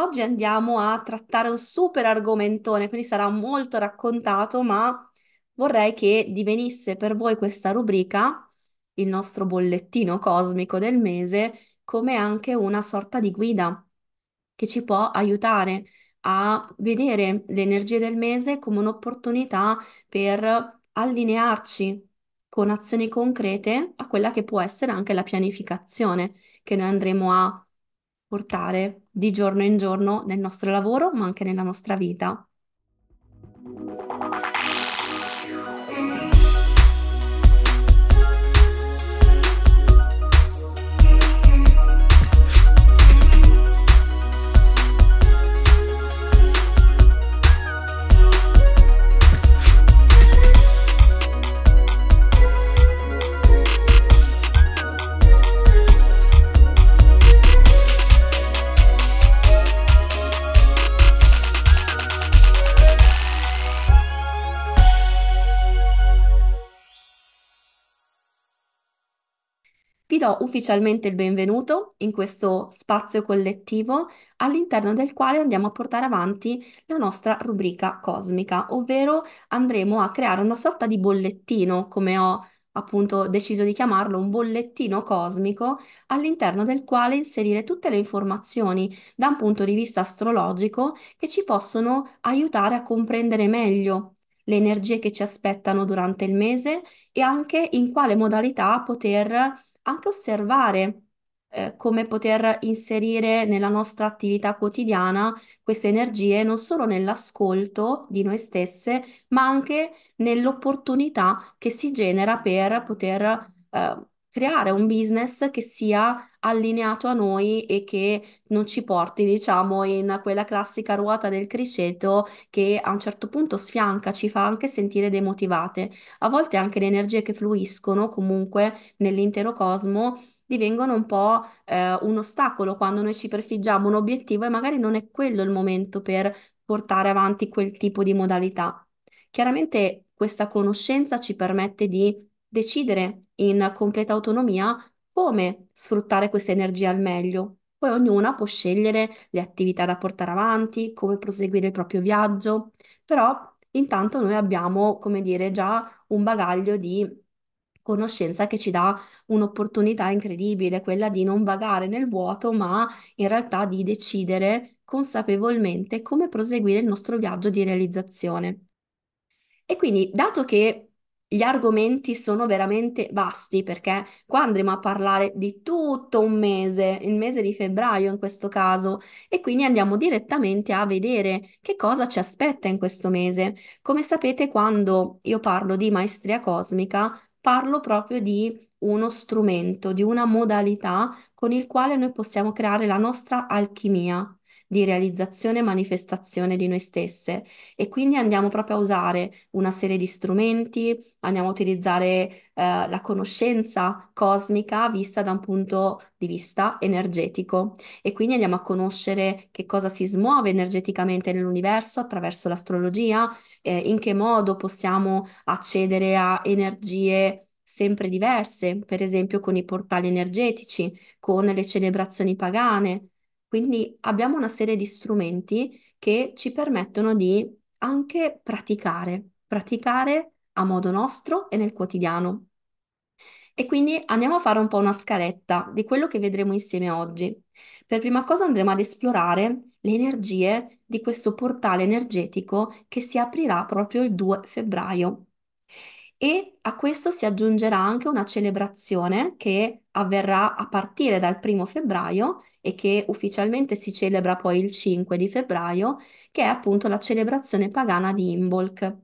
Oggi andiamo a trattare un super argomentone, quindi sarà molto raccontato, ma vorrei che divenisse per voi questa rubrica, il nostro bollettino cosmico del mese, come anche una sorta di guida che ci può aiutare a vedere le energie del mese come un'opportunità per allinearci con azioni concrete a quella che può essere anche la pianificazione che noi andremo a portare di giorno in giorno nel nostro lavoro, ma anche nella nostra vita. do ufficialmente il benvenuto in questo spazio collettivo all'interno del quale andiamo a portare avanti la nostra rubrica cosmica, ovvero andremo a creare una sorta di bollettino, come ho appunto deciso di chiamarlo un bollettino cosmico all'interno del quale inserire tutte le informazioni da un punto di vista astrologico che ci possono aiutare a comprendere meglio le energie che ci aspettano durante il mese e anche in quale modalità poter anche osservare eh, come poter inserire nella nostra attività quotidiana queste energie non solo nell'ascolto di noi stesse, ma anche nell'opportunità che si genera per poter eh, creare un business che sia allineato a noi e che non ci porti, diciamo, in quella classica ruota del criceto che a un certo punto sfianca, ci fa anche sentire demotivate. A volte anche le energie che fluiscono comunque nell'intero cosmo divengono un po' eh, un ostacolo quando noi ci prefiggiamo un obiettivo e magari non è quello il momento per portare avanti quel tipo di modalità. Chiaramente questa conoscenza ci permette di decidere in completa autonomia come sfruttare questa energia al meglio. Poi ognuna può scegliere le attività da portare avanti, come proseguire il proprio viaggio, però intanto noi abbiamo, come dire, già un bagaglio di conoscenza che ci dà un'opportunità incredibile, quella di non vagare nel vuoto, ma in realtà di decidere consapevolmente come proseguire il nostro viaggio di realizzazione. E quindi, dato che gli argomenti sono veramente vasti perché qua andremo a parlare di tutto un mese, il mese di febbraio in questo caso, e quindi andiamo direttamente a vedere che cosa ci aspetta in questo mese. Come sapete, quando io parlo di maestria cosmica, parlo proprio di uno strumento, di una modalità con il quale noi possiamo creare la nostra alchimia di realizzazione e manifestazione di noi stesse e quindi andiamo proprio a usare una serie di strumenti, andiamo a utilizzare eh, la conoscenza cosmica vista da un punto di vista energetico e quindi andiamo a conoscere che cosa si smuove energeticamente nell'universo attraverso l'astrologia, eh, in che modo possiamo accedere a energie sempre diverse, per esempio con i portali energetici, con le celebrazioni pagane, quindi abbiamo una serie di strumenti che ci permettono di anche praticare, praticare a modo nostro e nel quotidiano. E quindi andiamo a fare un po' una scaletta di quello che vedremo insieme oggi. Per prima cosa andremo ad esplorare le energie di questo portale energetico che si aprirà proprio il 2 febbraio. E a questo si aggiungerà anche una celebrazione che avverrà a partire dal primo febbraio e che ufficialmente si celebra poi il 5 di febbraio, che è appunto la celebrazione pagana di Imbolc.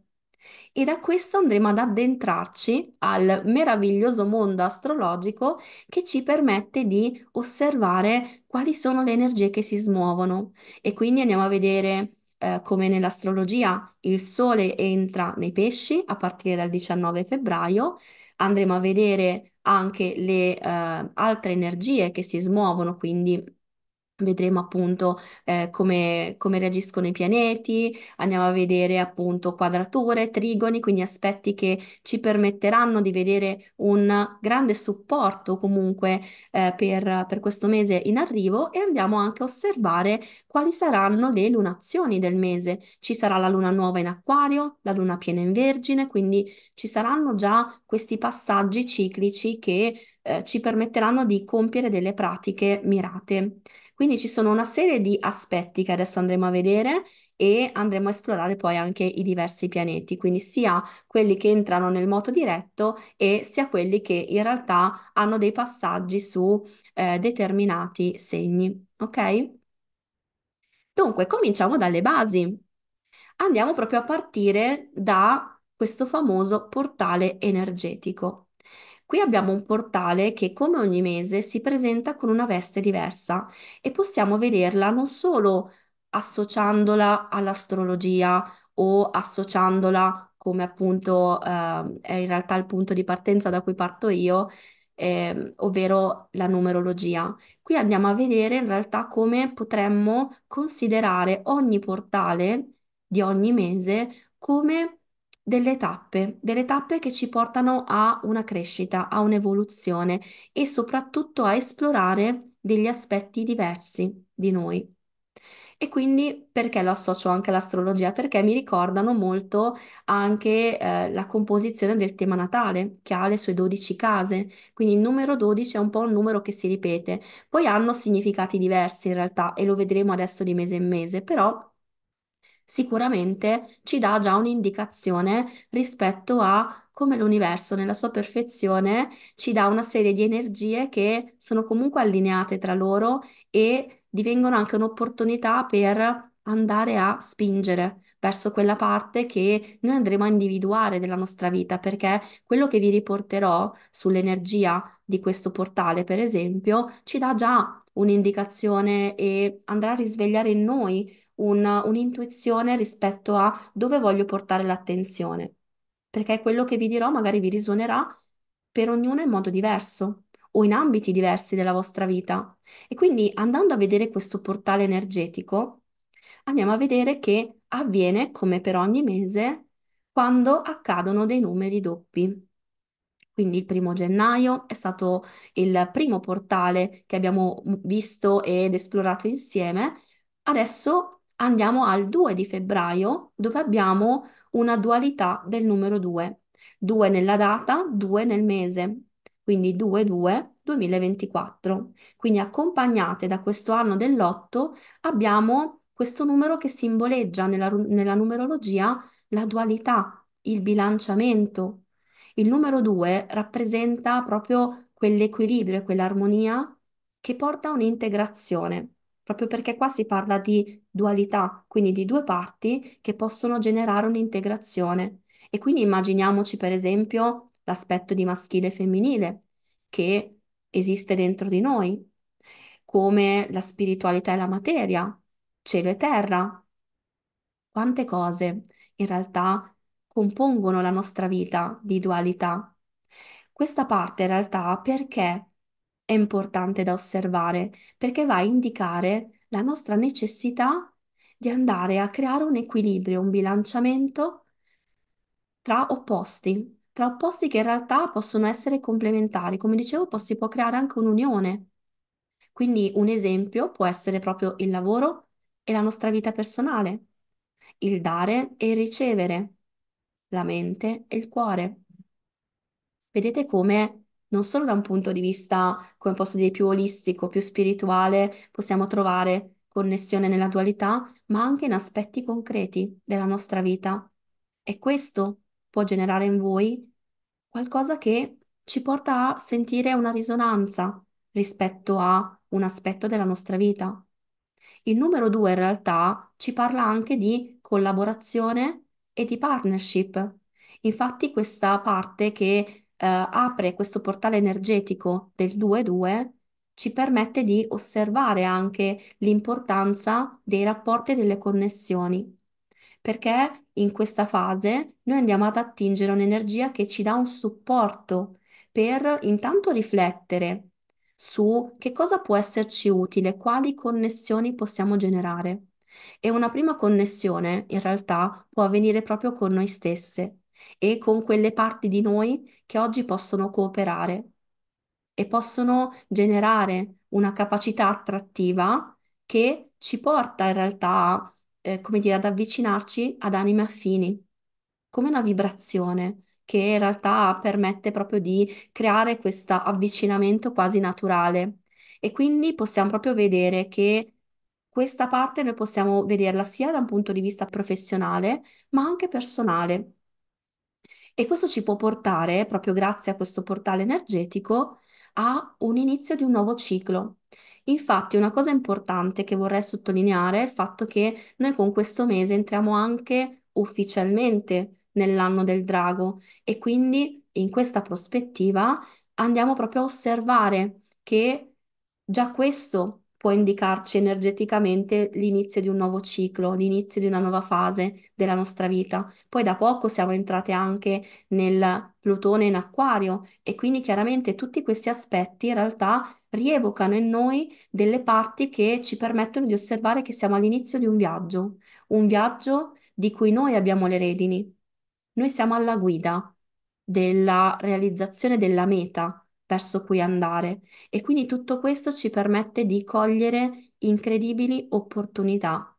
E da questo andremo ad addentrarci al meraviglioso mondo astrologico che ci permette di osservare quali sono le energie che si smuovono. E quindi andiamo a vedere eh, come nell'astrologia, il Sole entra nei pesci a partire dal 19 febbraio. Andremo a vedere anche le eh, altre energie che si smuovono, quindi Vedremo appunto eh, come, come reagiscono i pianeti, andiamo a vedere appunto quadrature, trigoni, quindi aspetti che ci permetteranno di vedere un grande supporto comunque eh, per, per questo mese in arrivo e andiamo anche a osservare quali saranno le lunazioni del mese. Ci sarà la luna nuova in acquario, la luna piena in vergine, quindi ci saranno già questi passaggi ciclici che eh, ci permetteranno di compiere delle pratiche mirate. Quindi ci sono una serie di aspetti che adesso andremo a vedere e andremo a esplorare poi anche i diversi pianeti, quindi sia quelli che entrano nel moto diretto e sia quelli che in realtà hanno dei passaggi su eh, determinati segni, ok? Dunque, cominciamo dalle basi. Andiamo proprio a partire da questo famoso portale energetico. Qui abbiamo un portale che, come ogni mese, si presenta con una veste diversa e possiamo vederla non solo associandola all'astrologia o associandola come appunto eh, è in realtà il punto di partenza da cui parto io, eh, ovvero la numerologia. Qui andiamo a vedere in realtà come potremmo considerare ogni portale di ogni mese come delle tappe, delle tappe che ci portano a una crescita, a un'evoluzione e soprattutto a esplorare degli aspetti diversi di noi. E quindi perché lo associo anche all'astrologia? Perché mi ricordano molto anche eh, la composizione del tema natale, che ha le sue 12 case. Quindi il numero 12 è un po' un numero che si ripete. Poi hanno significati diversi in realtà e lo vedremo adesso di mese in mese, però sicuramente ci dà già un'indicazione rispetto a come l'universo nella sua perfezione ci dà una serie di energie che sono comunque allineate tra loro e divengono anche un'opportunità per andare a spingere verso quella parte che noi andremo a individuare della nostra vita, perché quello che vi riporterò sull'energia di questo portale, per esempio, ci dà già un'indicazione e andrà a risvegliare in noi un- un'intuizione rispetto a dove voglio portare l'attenzione, perché quello che vi dirò magari vi risuonerà per ognuno in modo diverso o in ambiti diversi della vostra vita. E quindi andando a vedere questo portale energetico, andiamo a vedere che avviene, come per ogni mese, quando accadono dei numeri doppi. Quindi il primo gennaio è stato il primo portale che abbiamo visto ed esplorato insieme. Adesso andiamo al 2 di febbraio, dove abbiamo una dualità del numero 2. 2 nella data, 2 nel mese, quindi 2-2. 2024. Quindi accompagnate da questo anno dell'otto abbiamo questo numero che simboleggia nella, nella numerologia la dualità, il bilanciamento. Il numero 2 rappresenta proprio quell'equilibrio e quell'armonia che porta a un'integrazione proprio perché qua si parla di dualità, quindi di due parti che possono generare un'integrazione. E quindi immaginiamoci per esempio l'aspetto di maschile e femminile che esiste dentro di noi, come la spiritualità e la materia, cielo e terra. Quante cose in realtà compongono la nostra vita di dualità. Questa parte in realtà perché è importante da osservare perché va a indicare la nostra necessità di andare a creare un equilibrio, un bilanciamento tra opposti, tra opposti che in realtà possono essere complementari. Come dicevo, po- si può creare anche un'unione. Quindi un esempio può essere proprio il lavoro e la nostra vita personale, il dare e il ricevere, la mente e il cuore. Vedete come non solo da un punto di vista, come posso dire, più olistico, più spirituale, possiamo trovare connessione nella dualità, ma anche in aspetti concreti della nostra vita. E questo può generare in voi qualcosa che ci porta a sentire una risonanza rispetto a un aspetto della nostra vita. Il numero due in realtà ci parla anche di collaborazione e di partnership. Infatti questa parte che eh, apre questo portale energetico del 2-2, ci permette di osservare anche l'importanza dei rapporti e delle connessioni, perché in questa fase noi andiamo ad attingere un'energia che ci dà un supporto per intanto riflettere su che cosa può esserci utile, quali connessioni possiamo generare. E una prima connessione in realtà può avvenire proprio con noi stesse, e con quelle parti di noi che oggi possono cooperare e possono generare una capacità attrattiva che ci porta in realtà, eh, come dire, ad avvicinarci ad anime affini, come una vibrazione che in realtà permette proprio di creare questo avvicinamento quasi naturale. E quindi possiamo proprio vedere che questa parte noi possiamo vederla sia da un punto di vista professionale, ma anche personale. E questo ci può portare, proprio grazie a questo portale energetico, a un inizio di un nuovo ciclo. Infatti, una cosa importante che vorrei sottolineare è il fatto che noi con questo mese entriamo anche ufficialmente nell'anno del drago e quindi in questa prospettiva andiamo proprio a osservare che già questo può indicarci energeticamente l'inizio di un nuovo ciclo, l'inizio di una nuova fase della nostra vita. Poi da poco siamo entrate anche nel Plutone in Acquario e quindi chiaramente tutti questi aspetti in realtà rievocano in noi delle parti che ci permettono di osservare che siamo all'inizio di un viaggio, un viaggio di cui noi abbiamo le redini. Noi siamo alla guida della realizzazione della meta verso cui andare e quindi tutto questo ci permette di cogliere incredibili opportunità.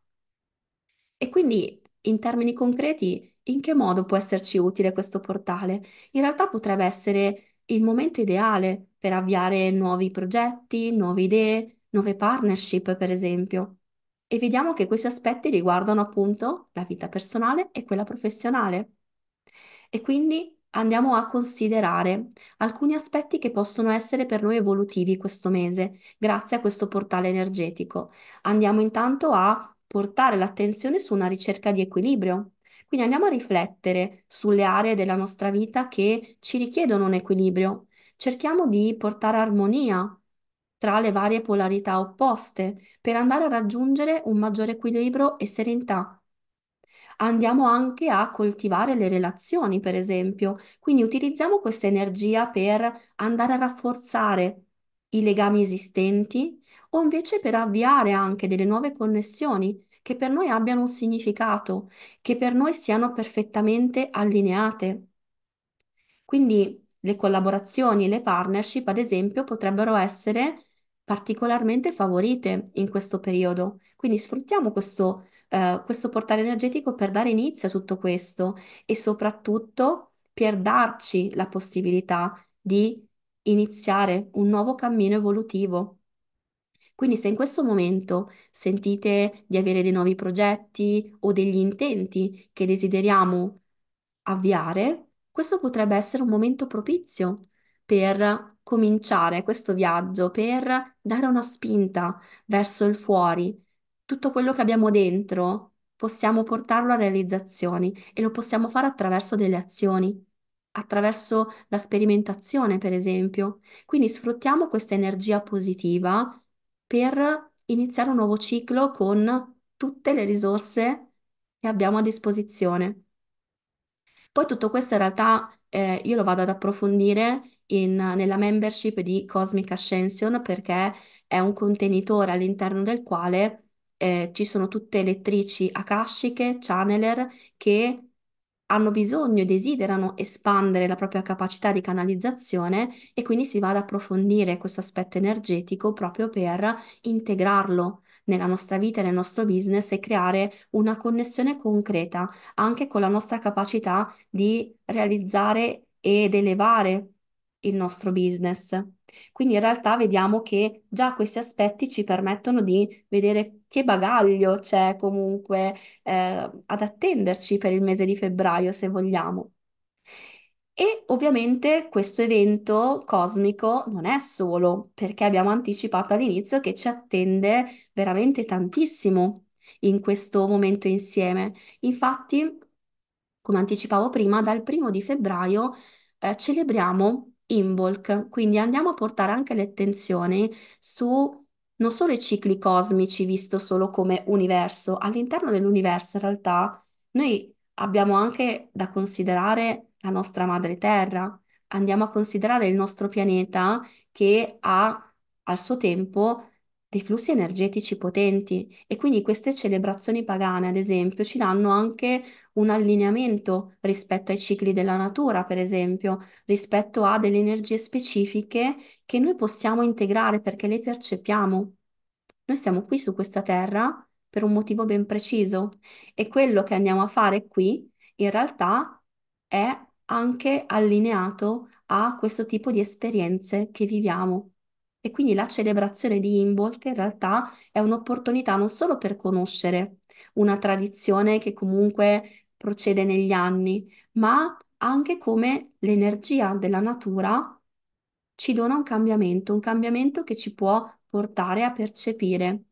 E quindi in termini concreti, in che modo può esserci utile questo portale? In realtà potrebbe essere il momento ideale per avviare nuovi progetti, nuove idee, nuove partnership, per esempio. E vediamo che questi aspetti riguardano appunto la vita personale e quella professionale. E quindi andiamo a considerare alcuni aspetti che possono essere per noi evolutivi questo mese, grazie a questo portale energetico. Andiamo intanto a portare l'attenzione su una ricerca di equilibrio. Quindi andiamo a riflettere sulle aree della nostra vita che ci richiedono un equilibrio. Cerchiamo di portare armonia tra le varie polarità opposte per andare a raggiungere un maggiore equilibrio e serenità andiamo anche a coltivare le relazioni, per esempio. Quindi utilizziamo questa energia per andare a rafforzare i legami esistenti o invece per avviare anche delle nuove connessioni che per noi abbiano un significato, che per noi siano perfettamente allineate. Quindi le collaborazioni, le partnership, ad esempio, potrebbero essere particolarmente favorite in questo periodo. Quindi sfruttiamo questo eh, questo portale energetico per dare inizio a tutto questo e soprattutto per darci la possibilità di iniziare un nuovo cammino evolutivo. Quindi se in questo momento sentite di avere dei nuovi progetti o degli intenti che desideriamo avviare, questo potrebbe essere un momento propizio per cominciare questo viaggio, per dare una spinta verso il fuori, tutto quello che abbiamo dentro possiamo portarlo a realizzazioni e lo possiamo fare attraverso delle azioni, attraverso la sperimentazione, per esempio. Quindi sfruttiamo questa energia positiva per iniziare un nuovo ciclo con tutte le risorse che abbiamo a disposizione. Poi tutto questo in realtà eh, io lo vado ad approfondire in, nella membership di Cosmic Ascension perché è un contenitore all'interno del quale eh, ci sono tutte lettrici akashiche, channeler, che hanno bisogno e desiderano espandere la propria capacità di canalizzazione e quindi si va ad approfondire questo aspetto energetico proprio per integrarlo nella nostra vita nel nostro business e creare una connessione concreta anche con la nostra capacità di realizzare ed elevare il nostro business. Quindi in realtà vediamo che già questi aspetti ci permettono di vedere che bagaglio c'è comunque eh, ad attenderci per il mese di febbraio, se vogliamo. E ovviamente questo evento cosmico non è solo, perché abbiamo anticipato all'inizio che ci attende veramente tantissimo in questo momento insieme. Infatti, come anticipavo prima, dal primo di febbraio eh, celebriamo in bulk, quindi andiamo a portare anche l'attenzione su non solo i cicli cosmici visto solo come universo, all'interno dell'universo in realtà noi abbiamo anche da considerare la nostra madre terra, andiamo a considerare il nostro pianeta che ha al suo tempo dei flussi energetici potenti e quindi queste celebrazioni pagane, ad esempio, ci danno anche un allineamento rispetto ai cicli della natura, per esempio, rispetto a delle energie specifiche che noi possiamo integrare perché le percepiamo. Noi siamo qui su questa terra per un motivo ben preciso e quello che andiamo a fare qui in realtà è anche allineato a questo tipo di esperienze che viviamo. E quindi la celebrazione di Imbolc in realtà è un'opportunità non solo per conoscere una tradizione che comunque procede negli anni, ma anche come l'energia della natura ci dona un cambiamento, un cambiamento che ci può portare a percepire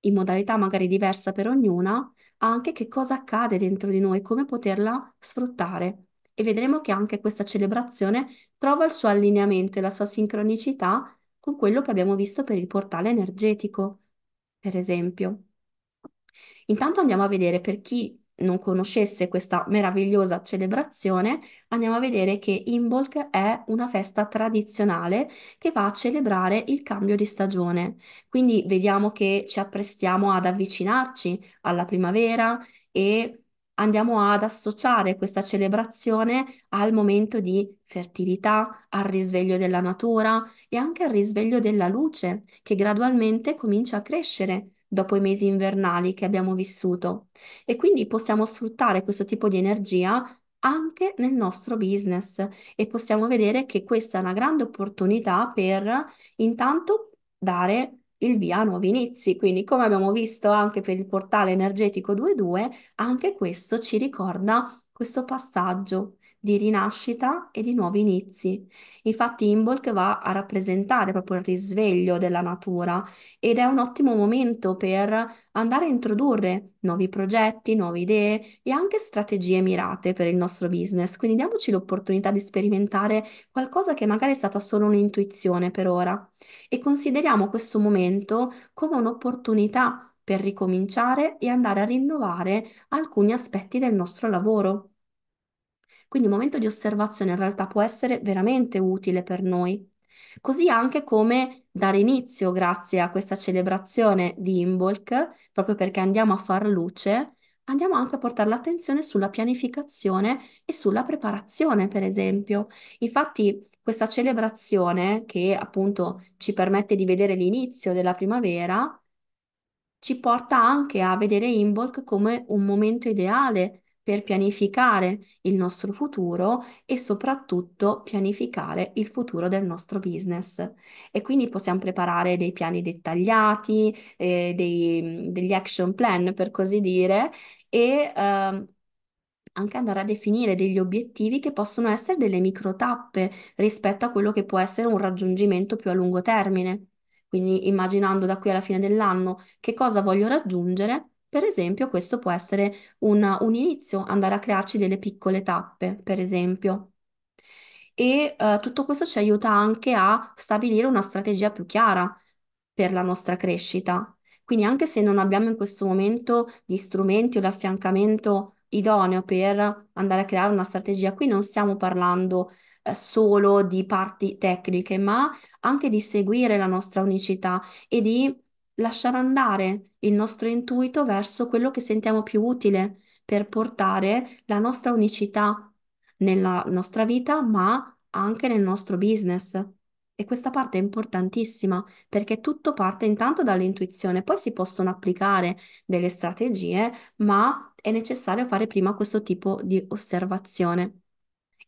in modalità magari diversa per ognuna anche che cosa accade dentro di noi, come poterla sfruttare. E vedremo che anche questa celebrazione trova il suo allineamento e la sua sincronicità con quello che abbiamo visto per il portale energetico, per esempio. Intanto andiamo a vedere per chi non conoscesse questa meravigliosa celebrazione, andiamo a vedere che Imbolc è una festa tradizionale che va a celebrare il cambio di stagione. Quindi vediamo che ci apprestiamo ad avvicinarci alla primavera e andiamo ad associare questa celebrazione al momento di fertilità, al risveglio della natura e anche al risveglio della luce che gradualmente comincia a crescere dopo i mesi invernali che abbiamo vissuto e quindi possiamo sfruttare questo tipo di energia anche nel nostro business e possiamo vedere che questa è una grande opportunità per intanto dare il via a nuovi inizi. Quindi, come abbiamo visto anche per il portale energetico 2.2, anche questo ci ricorda questo passaggio di rinascita e di nuovi inizi. Infatti Imbolc va a rappresentare proprio il risveglio della natura ed è un ottimo momento per andare a introdurre nuovi progetti, nuove idee e anche strategie mirate per il nostro business. Quindi diamoci l'opportunità di sperimentare qualcosa che magari è stata solo un'intuizione per ora e consideriamo questo momento come un'opportunità per ricominciare e andare a rinnovare alcuni aspetti del nostro lavoro. Quindi un momento di osservazione in realtà può essere veramente utile per noi. Così anche come dare inizio, grazie a questa celebrazione di Imbolc, proprio perché andiamo a far luce, andiamo anche a portare l'attenzione sulla pianificazione e sulla preparazione, per esempio. Infatti, questa celebrazione che appunto ci permette di vedere l'inizio della primavera, ci porta anche a vedere Imbolc come un momento ideale per pianificare il nostro futuro e soprattutto pianificare il futuro del nostro business. E quindi possiamo preparare dei piani dettagliati, eh, dei, degli action plan per così dire e eh, anche andare a definire degli obiettivi che possono essere delle micro tappe rispetto a quello che può essere un raggiungimento più a lungo termine. Quindi immaginando da qui alla fine dell'anno che cosa voglio raggiungere per esempio, questo può essere una- un inizio, andare a crearci delle piccole tappe, per esempio. E eh, tutto questo ci aiuta anche a stabilire una strategia più chiara per la nostra crescita. Quindi anche se non abbiamo in questo momento gli strumenti o l'affiancamento idoneo per andare a creare una strategia, qui non stiamo parlando eh, solo di parti tecniche, ma anche di seguire la nostra unicità e di lasciare andare il nostro intuito verso quello che sentiamo più utile per portare la nostra unicità nella nostra vita, ma anche nel nostro business. E questa parte è importantissima perché tutto parte intanto dall'intuizione, poi si possono applicare delle strategie, ma è necessario fare prima questo tipo di osservazione.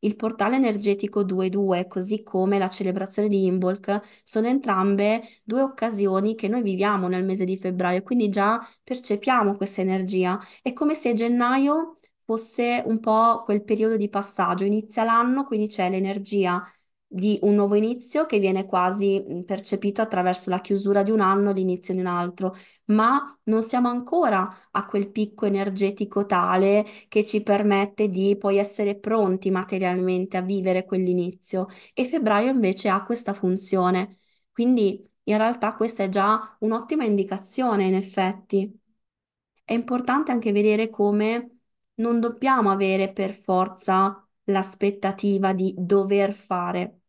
Il portale energetico 2.2, così come la celebrazione di Imbolc, sono entrambe due occasioni che noi viviamo nel mese di febbraio, quindi già percepiamo questa energia. È come se gennaio fosse un po' quel periodo di passaggio, inizia l'anno, quindi c'è l'energia di un nuovo inizio che viene quasi percepito attraverso la chiusura di un anno, l'inizio di un altro, ma non siamo ancora a quel picco energetico tale che ci permette di poi essere pronti materialmente a vivere quell'inizio e febbraio invece ha questa funzione. Quindi in realtà questa è già un'ottima indicazione, in effetti. È importante anche vedere come non dobbiamo avere per forza l'aspettativa di dover fare.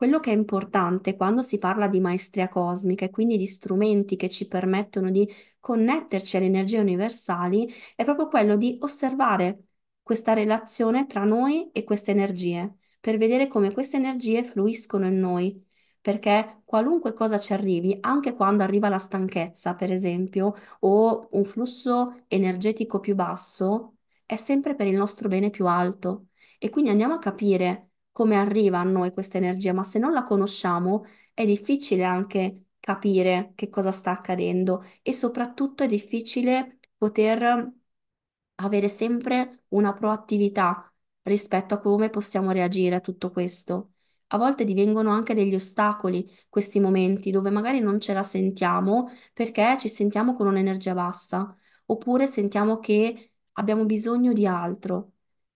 Quello che è importante quando si parla di maestria cosmica e quindi di strumenti che ci permettono di connetterci alle energie universali è proprio quello di osservare questa relazione tra noi e queste energie, per vedere come queste energie fluiscono in noi, perché qualunque cosa ci arrivi, anche quando arriva la stanchezza, per esempio, o un flusso energetico più basso, è sempre per il nostro bene più alto. E quindi andiamo a capire come arriva a noi questa energia, ma se non la conosciamo è difficile anche capire che cosa sta accadendo e soprattutto è difficile poter avere sempre una proattività rispetto a come possiamo reagire a tutto questo. A volte divengono anche degli ostacoli questi momenti dove magari non ce la sentiamo perché ci sentiamo con un'energia bassa, oppure sentiamo che abbiamo bisogno di altro.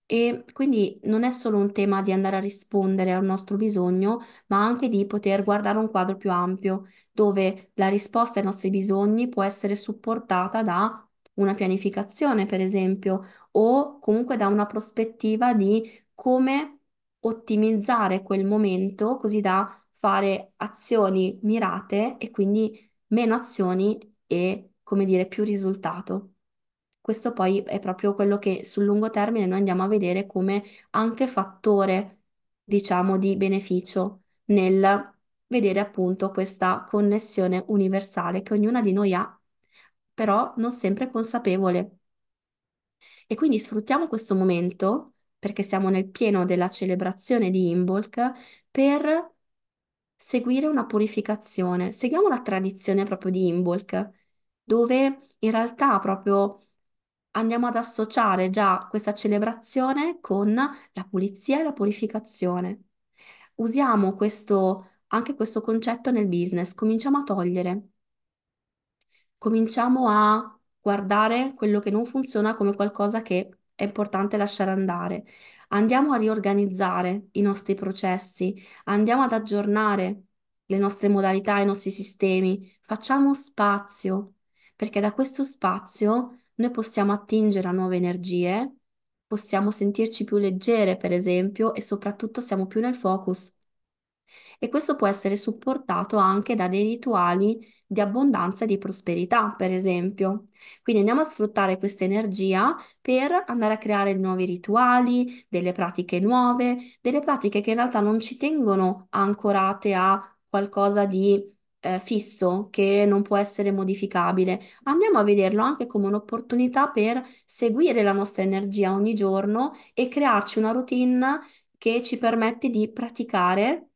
E quindi non è solo un tema di andare a rispondere al nostro bisogno, ma anche di poter guardare un quadro più ampio, dove la risposta ai nostri bisogni può essere supportata da una pianificazione, per esempio, o comunque da una prospettiva di come ottimizzare quel momento, così da fare azioni mirate e quindi meno azioni e, come dire, più risultato. Questo poi è proprio quello che sul lungo termine noi andiamo a vedere come anche fattore, diciamo, di beneficio nel vedere appunto questa connessione universale che ognuna di noi ha, però non sempre consapevole. E quindi sfruttiamo questo momento, perché siamo nel pieno della celebrazione di Imbolc, per seguire una purificazione. Seguiamo la tradizione proprio di Imbolc, dove in realtà proprio andiamo ad associare già questa celebrazione con la pulizia e la purificazione. Usiamo questo, anche questo concetto nel business, cominciamo a togliere, cominciamo a guardare quello che non funziona come qualcosa che è importante lasciare andare. Andiamo a riorganizzare i nostri processi, andiamo ad aggiornare le nostre modalità, i nostri sistemi, facciamo spazio, perché da questo spazio noi possiamo attingere a nuove energie, possiamo sentirci più leggere, per esempio, e soprattutto siamo più nel focus. E questo può essere supportato anche da dei rituali di abbondanza e di prosperità, per esempio. Quindi andiamo a sfruttare questa energia per andare a creare nuovi rituali, delle pratiche nuove, delle pratiche che in realtà non ci tengono ancorate a qualcosa di eh, fisso che non può essere modificabile. Andiamo a vederlo anche come un'opportunità per seguire la nostra energia ogni giorno e crearci una routine che ci permette di praticare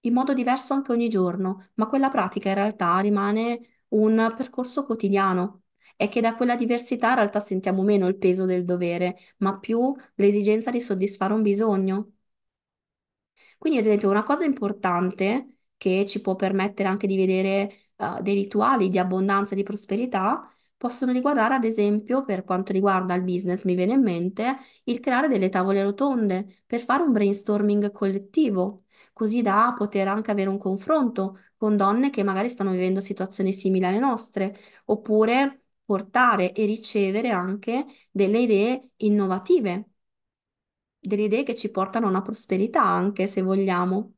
in modo diverso anche ogni giorno, ma quella pratica in realtà rimane un percorso quotidiano. È che da quella diversità in realtà sentiamo meno il peso del dovere, ma più l'esigenza di soddisfare un bisogno. Quindi, ad esempio, una cosa importante che ci può permettere anche di vedere uh, dei rituali di abbondanza e di prosperità, possono riguardare, ad esempio, per quanto riguarda il business, mi viene in mente, il creare delle tavole rotonde per fare un brainstorming collettivo, così da poter anche avere un confronto con donne che magari stanno vivendo situazioni simili alle nostre, oppure portare e ricevere anche delle idee innovative, delle idee che ci portano a una prosperità anche, se vogliamo.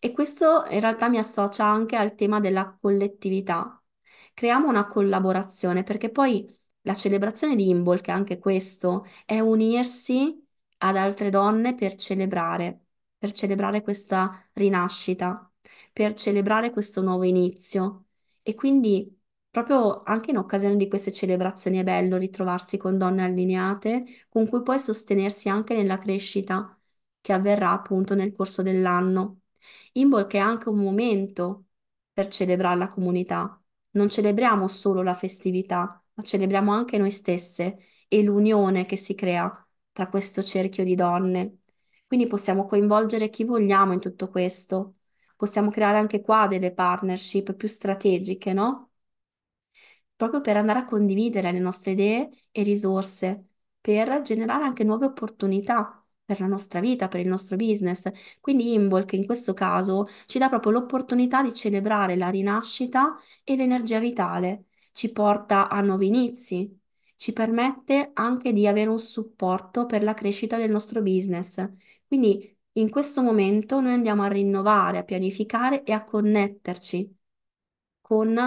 E questo in realtà mi associa anche al tema della collettività. Creiamo una collaborazione perché poi la celebrazione di Imbol, che è anche questo, è unirsi ad altre donne per celebrare, per celebrare questa rinascita, per celebrare questo nuovo inizio. E quindi proprio anche in occasione di queste celebrazioni è bello ritrovarsi con donne allineate con cui puoi sostenersi anche nella crescita che avverrà appunto nel corso dell'anno. Imbolc è anche un momento per celebrare la comunità. Non celebriamo solo la festività, ma celebriamo anche noi stesse e l'unione che si crea tra questo cerchio di donne. Quindi possiamo coinvolgere chi vogliamo in tutto questo. Possiamo creare anche qua delle partnership più strategiche, no? Proprio per andare a condividere le nostre idee e risorse, per generare anche nuove opportunità per la nostra vita, per il nostro business. Quindi Imbolc in questo caso ci dà proprio l'opportunità di celebrare la rinascita e l'energia vitale, ci porta a nuovi inizi, ci permette anche di avere un supporto per la crescita del nostro business. Quindi in questo momento noi andiamo a rinnovare, a pianificare e a connetterci con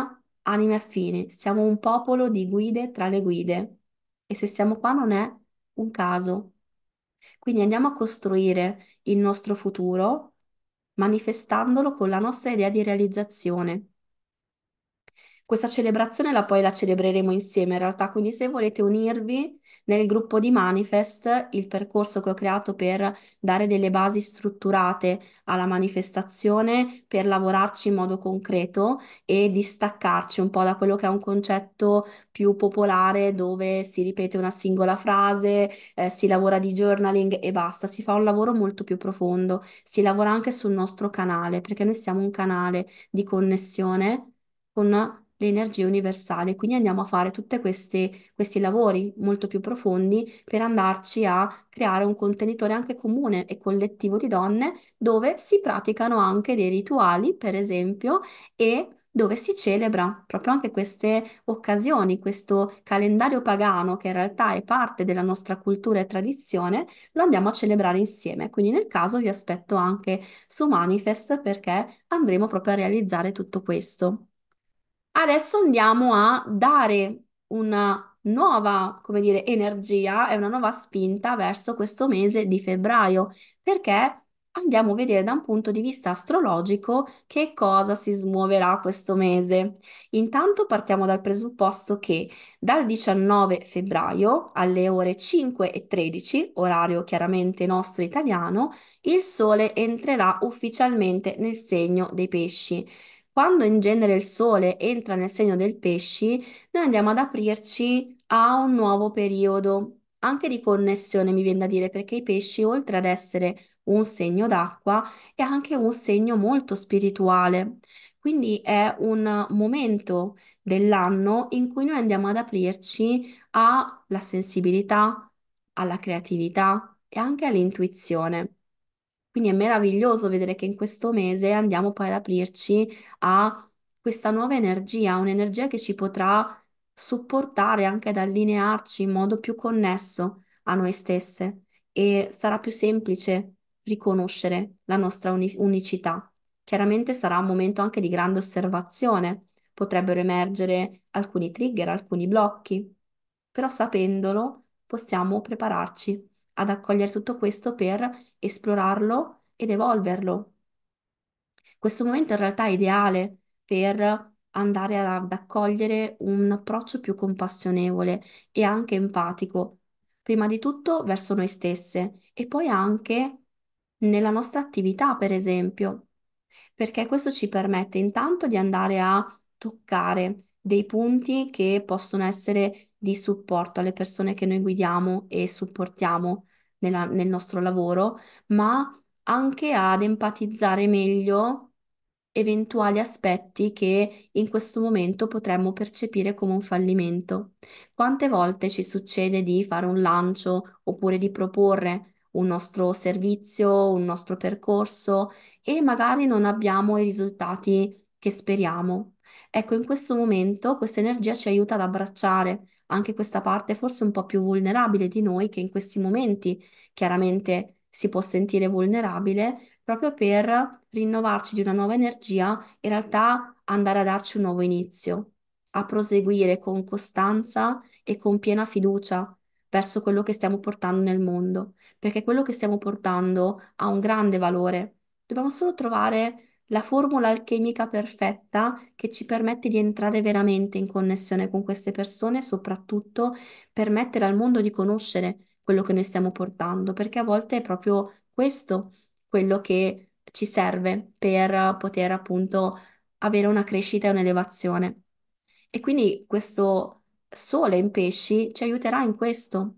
anime affini. Siamo un popolo di guide tra le guide e se siamo qua non è un caso. Quindi andiamo a costruire il nostro futuro manifestandolo con la nostra idea di realizzazione. Questa celebrazione la poi la celebreremo insieme in realtà, quindi se volete unirvi nel gruppo di Manifest, il percorso che ho creato per dare delle basi strutturate alla manifestazione, per lavorarci in modo concreto e distaccarci un po' da quello che è un concetto più popolare dove si ripete una singola frase, eh, si lavora di journaling e basta, si fa un lavoro molto più profondo, si lavora anche sul nostro canale, perché noi siamo un canale di connessione con le energie universali. Quindi andiamo a fare tutti questi lavori molto più profondi per andarci a creare un contenitore anche comune e collettivo di donne dove si praticano anche dei rituali, per esempio, e dove si celebra proprio anche queste occasioni, questo calendario pagano che in realtà è parte della nostra cultura e tradizione, lo andiamo a celebrare insieme. Quindi nel caso vi aspetto anche su Manifest perché andremo proprio a realizzare tutto questo. Adesso andiamo a dare una nuova, come dire, energia e una nuova spinta verso questo mese di febbraio, perché andiamo a vedere da un punto di vista astrologico che cosa si smuoverà questo mese. Intanto partiamo dal presupposto che dal 19 febbraio alle ore 5 e 13, orario chiaramente nostro italiano, il Sole entrerà ufficialmente nel segno dei pesci. Quando in genere il Sole entra nel segno del pesci, noi andiamo ad aprirci a un nuovo periodo, anche di connessione, mi viene da dire, perché i pesci, oltre ad essere un segno d'acqua, è anche un segno molto spirituale. Quindi è un momento dell'anno in cui noi andiamo ad aprirci alla sensibilità, alla creatività e anche all'intuizione. Quindi è meraviglioso vedere che in questo mese andiamo poi ad aprirci a questa nuova energia, un'energia che ci potrà supportare anche ad allinearci in modo più connesso a noi stesse e sarà più semplice riconoscere la nostra uni- unicità. Chiaramente sarà un momento anche di grande osservazione, potrebbero emergere alcuni trigger, alcuni blocchi, però sapendolo possiamo prepararci ad accogliere tutto questo per esplorarlo ed evolverlo. Questo momento in realtà è ideale per andare ad accogliere un approccio più compassionevole e anche empatico, prima di tutto verso noi stesse e poi anche nella nostra attività, per esempio, perché questo ci permette intanto di andare a toccare dei punti che possono essere di supporto alle persone che noi guidiamo e supportiamo, nella- nel nostro lavoro, ma anche ad empatizzare meglio eventuali aspetti che in questo momento potremmo percepire come un fallimento. Quante volte ci succede di fare un lancio oppure di proporre un nostro servizio, un nostro percorso e magari non abbiamo i risultati che speriamo. Ecco, in questo momento questa energia ci aiuta ad abbracciare, anche questa parte forse un po' più vulnerabile di noi che in questi momenti chiaramente si può sentire vulnerabile proprio per rinnovarci di una nuova energia, e in realtà andare a darci un nuovo inizio, a proseguire con costanza e con piena fiducia verso quello che stiamo portando nel mondo, perché quello che stiamo portando ha un grande valore. Dobbiamo solo trovare la formula alchemica perfetta che ci permette di entrare veramente in connessione con queste persone, e soprattutto permettere al mondo di conoscere quello che noi stiamo portando, perché a volte è proprio questo quello che ci serve per poter appunto avere una crescita e un'elevazione. E quindi questo sole in pesci ci aiuterà in questo.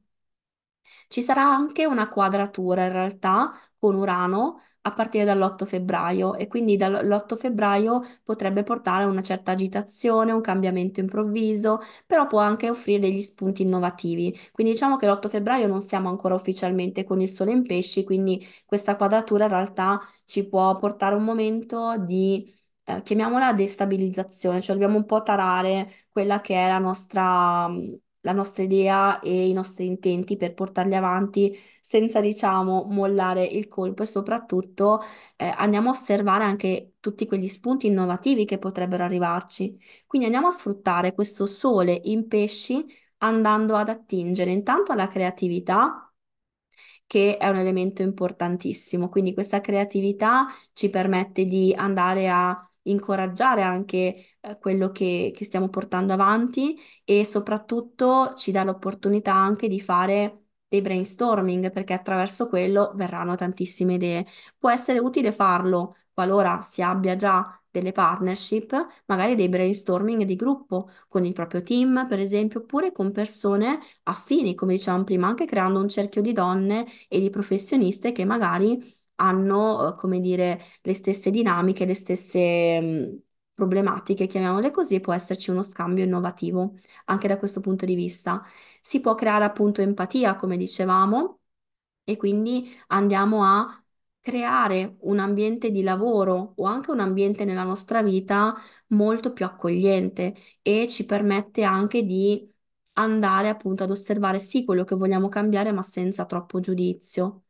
Ci sarà anche una quadratura in realtà con Urano a partire dall'8 febbraio e quindi dall'8 febbraio potrebbe portare a una certa agitazione, un cambiamento improvviso, però può anche offrire degli spunti innovativi. Quindi diciamo che l'8 febbraio non siamo ancora ufficialmente con il sole in pesci, quindi questa quadratura in realtà ci può portare un momento di eh, chiamiamola destabilizzazione, cioè dobbiamo un po' tarare quella che è la nostra la nostra idea e i nostri intenti per portarli avanti senza, diciamo, mollare il colpo e soprattutto eh, andiamo a osservare anche tutti quegli spunti innovativi che potrebbero arrivarci. Quindi andiamo a sfruttare questo sole in pesci andando ad attingere intanto alla creatività che è un elemento importantissimo. Quindi questa creatività ci permette di andare a incoraggiare anche eh, quello che, che stiamo portando avanti e soprattutto ci dà l'opportunità anche di fare dei brainstorming perché attraverso quello verranno tantissime idee. Può essere utile farlo qualora si abbia già delle partnership, magari dei brainstorming di gruppo con il proprio team, per esempio, oppure con persone affini, come dicevamo prima, anche creando un cerchio di donne e di professioniste che magari hanno, eh, come dire, le stesse dinamiche, le stesse problematiche, chiamiamole così, può esserci uno scambio innovativo anche da questo punto di vista. Si può creare appunto empatia, come dicevamo, e quindi andiamo a creare un ambiente di lavoro o anche un ambiente nella nostra vita molto più accogliente e ci permette anche di andare appunto ad osservare sì quello che vogliamo cambiare, ma senza troppo giudizio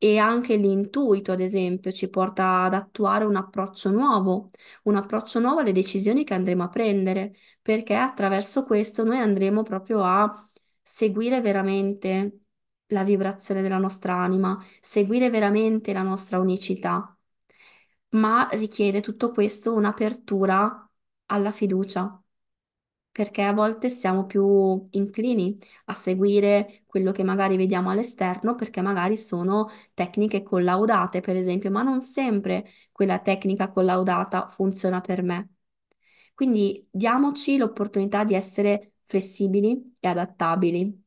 e anche l'intuito, ad esempio, ci porta ad attuare un approccio nuovo, un approccio nuovo alle decisioni che andremo a prendere, perché attraverso questo noi andremo proprio a seguire veramente la vibrazione della nostra anima, seguire veramente la nostra unicità, ma richiede tutto questo un'apertura alla fiducia perché a volte siamo più inclini a seguire quello che magari vediamo all'esterno, perché magari sono tecniche collaudate, per esempio, ma non sempre quella tecnica collaudata funziona per me. Quindi diamoci l'opportunità di essere flessibili e adattabili,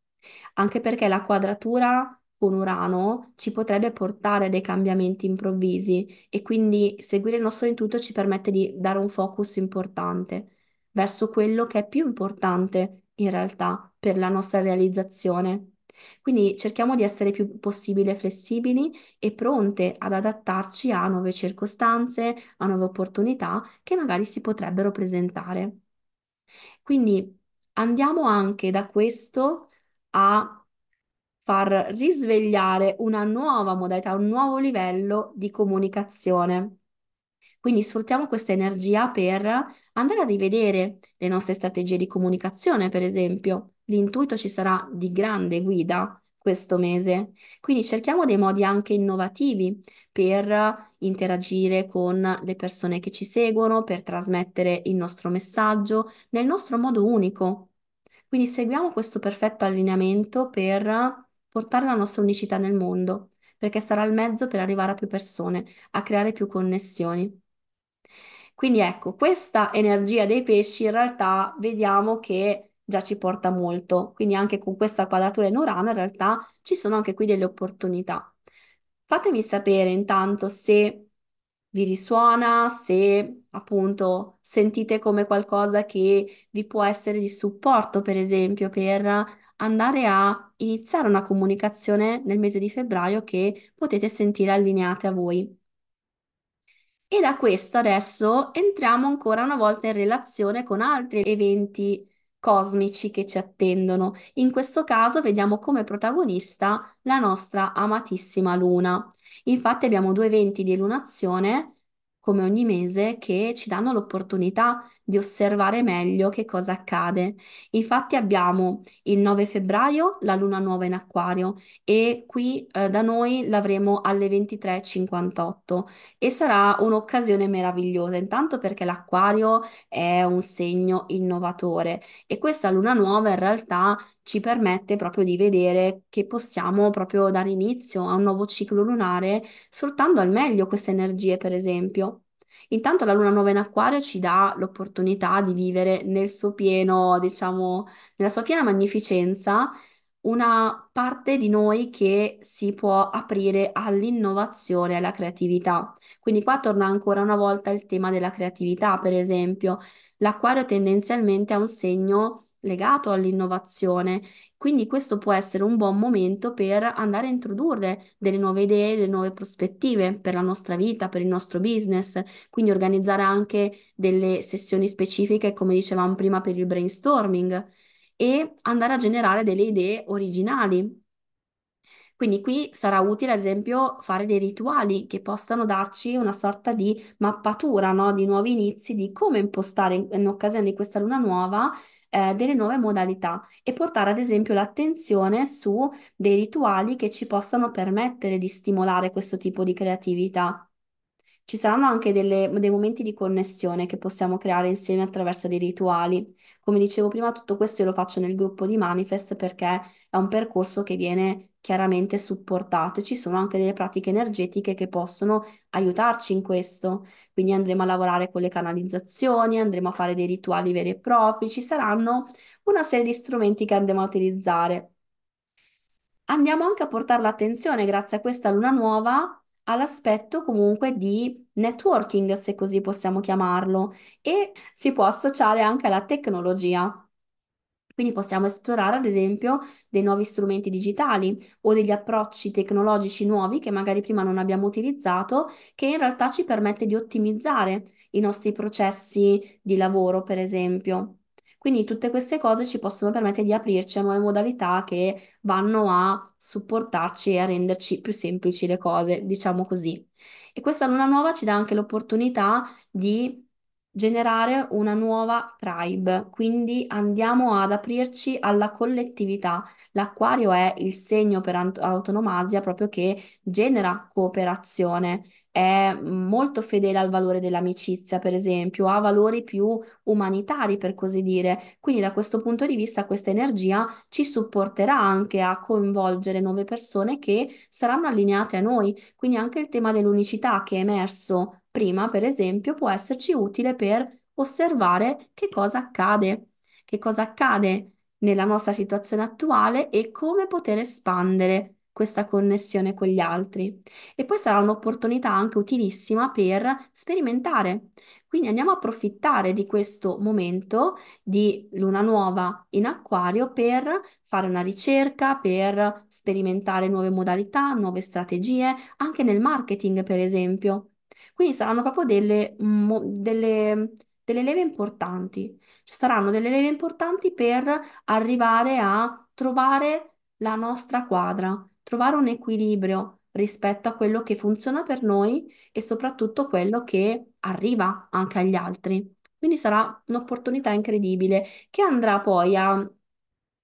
anche perché la quadratura con Urano ci potrebbe portare a dei cambiamenti improvvisi e quindi seguire il nostro intuito ci permette di dare un focus importante verso quello che è più importante in realtà per la nostra realizzazione. Quindi cerchiamo di essere più possibile flessibili e pronte ad adattarci a nuove circostanze, a nuove opportunità che magari si potrebbero presentare. Quindi andiamo anche da questo a far risvegliare una nuova modalità, un nuovo livello di comunicazione. Quindi sfruttiamo questa energia per andare a rivedere le nostre strategie di comunicazione, per esempio. L'intuito ci sarà di grande guida questo mese. Quindi cerchiamo dei modi anche innovativi per interagire con le persone che ci seguono, per trasmettere il nostro messaggio nel nostro modo unico. Quindi seguiamo questo perfetto allineamento per portare la nostra unicità nel mondo, perché sarà il mezzo per arrivare a più persone, a creare più connessioni. Quindi ecco, questa energia dei pesci in realtà vediamo che già ci porta molto, quindi anche con questa quadratura in Urano in realtà ci sono anche qui delle opportunità. Fatemi sapere intanto se vi risuona, se appunto sentite come qualcosa che vi può essere di supporto, per esempio, per andare a iniziare una comunicazione nel mese di febbraio che potete sentire allineate a voi. E da questo adesso entriamo ancora una volta in relazione con altri eventi cosmici che ci attendono. In questo caso vediamo come protagonista la nostra amatissima Luna. Infatti abbiamo due eventi di lunazione come ogni mese che ci danno l'opportunità di osservare meglio che cosa accade. Infatti abbiamo il 9 febbraio la luna nuova in acquario e qui eh, da noi l'avremo alle 23.58 e sarà un'occasione meravigliosa, intanto perché l'acquario è un segno innovatore e questa luna nuova in realtà ci permette proprio di vedere che possiamo proprio dare inizio a un nuovo ciclo lunare sfruttando al meglio queste energie, per esempio. Intanto la luna nuova in acquario ci dà l'opportunità di vivere nel suo pieno, diciamo, nella sua piena magnificenza, una parte di noi che si può aprire all'innovazione, alla creatività. Quindi qua torna ancora una volta il tema della creatività, per esempio. L'acquario tendenzialmente è un segno legato all'innovazione. Quindi questo può essere un buon momento per andare a introdurre delle nuove idee, delle nuove prospettive per la nostra vita, per il nostro business. Quindi organizzare anche delle sessioni specifiche, come dicevamo prima, per il brainstorming e andare a generare delle idee originali. Quindi qui sarà utile, ad esempio, fare dei rituali che possano darci una sorta di mappatura, no? Di nuovi inizi, di come impostare in, in occasione di questa luna nuova eh, delle nuove modalità e portare ad esempio l'attenzione su dei rituali che ci possano permettere di stimolare questo tipo di creatività. Ci saranno anche delle, dei momenti di connessione che possiamo creare insieme attraverso dei rituali. Come dicevo prima, tutto questo io lo faccio nel gruppo di Manifest perché è un percorso che viene chiaramente supportato. Ci sono anche delle pratiche energetiche che possono aiutarci in questo. Quindi andremo a lavorare con le canalizzazioni, andremo a fare dei rituali veri e propri, ci saranno una serie di strumenti che andremo a utilizzare. Andiamo anche a portare l'attenzione, grazie a questa luna nuova, all'aspetto comunque di networking, se così possiamo chiamarlo, e si può associare anche alla tecnologia. Quindi possiamo esplorare, ad esempio, dei nuovi strumenti digitali o degli approcci tecnologici nuovi che magari prima non abbiamo utilizzato, che in realtà ci permette di ottimizzare i nostri processi di lavoro, per esempio. Quindi tutte queste cose ci possono permettere di aprirci a nuove modalità che vanno a supportarci e a renderci più semplici le cose, diciamo così. E questa luna nuova ci dà anche l'opportunità di generare una nuova tribe, quindi andiamo ad aprirci alla collettività. L'acquario è il segno per autonomasia proprio che genera cooperazione, è mm, molto fedele al valore dell'amicizia, per esempio, ha valori più umanitari, per così dire. Quindi da questo punto di vista questa energia ci supporterà anche a coinvolgere nuove persone che saranno allineate a noi. Quindi anche il tema dell'unicità che è emerso prima, per esempio, può esserci utile per osservare che cosa accade, che cosa accade nella nostra situazione attuale e come poter espandere questa connessione con gli altri. E poi sarà un'opportunità anche utilissima per sperimentare. Quindi andiamo a approfittare di questo momento di luna nuova in acquario per fare una ricerca, per sperimentare nuove modalità, nuove strategie, anche nel marketing, per esempio. Quindi saranno proprio delle, delle, delle leve importanti. Ci saranno delle leve importanti per arrivare a trovare la nostra quadra, trovare un equilibrio rispetto a quello che funziona per noi e soprattutto quello che arriva anche agli altri. Quindi sarà un'opportunità incredibile che andrà poi a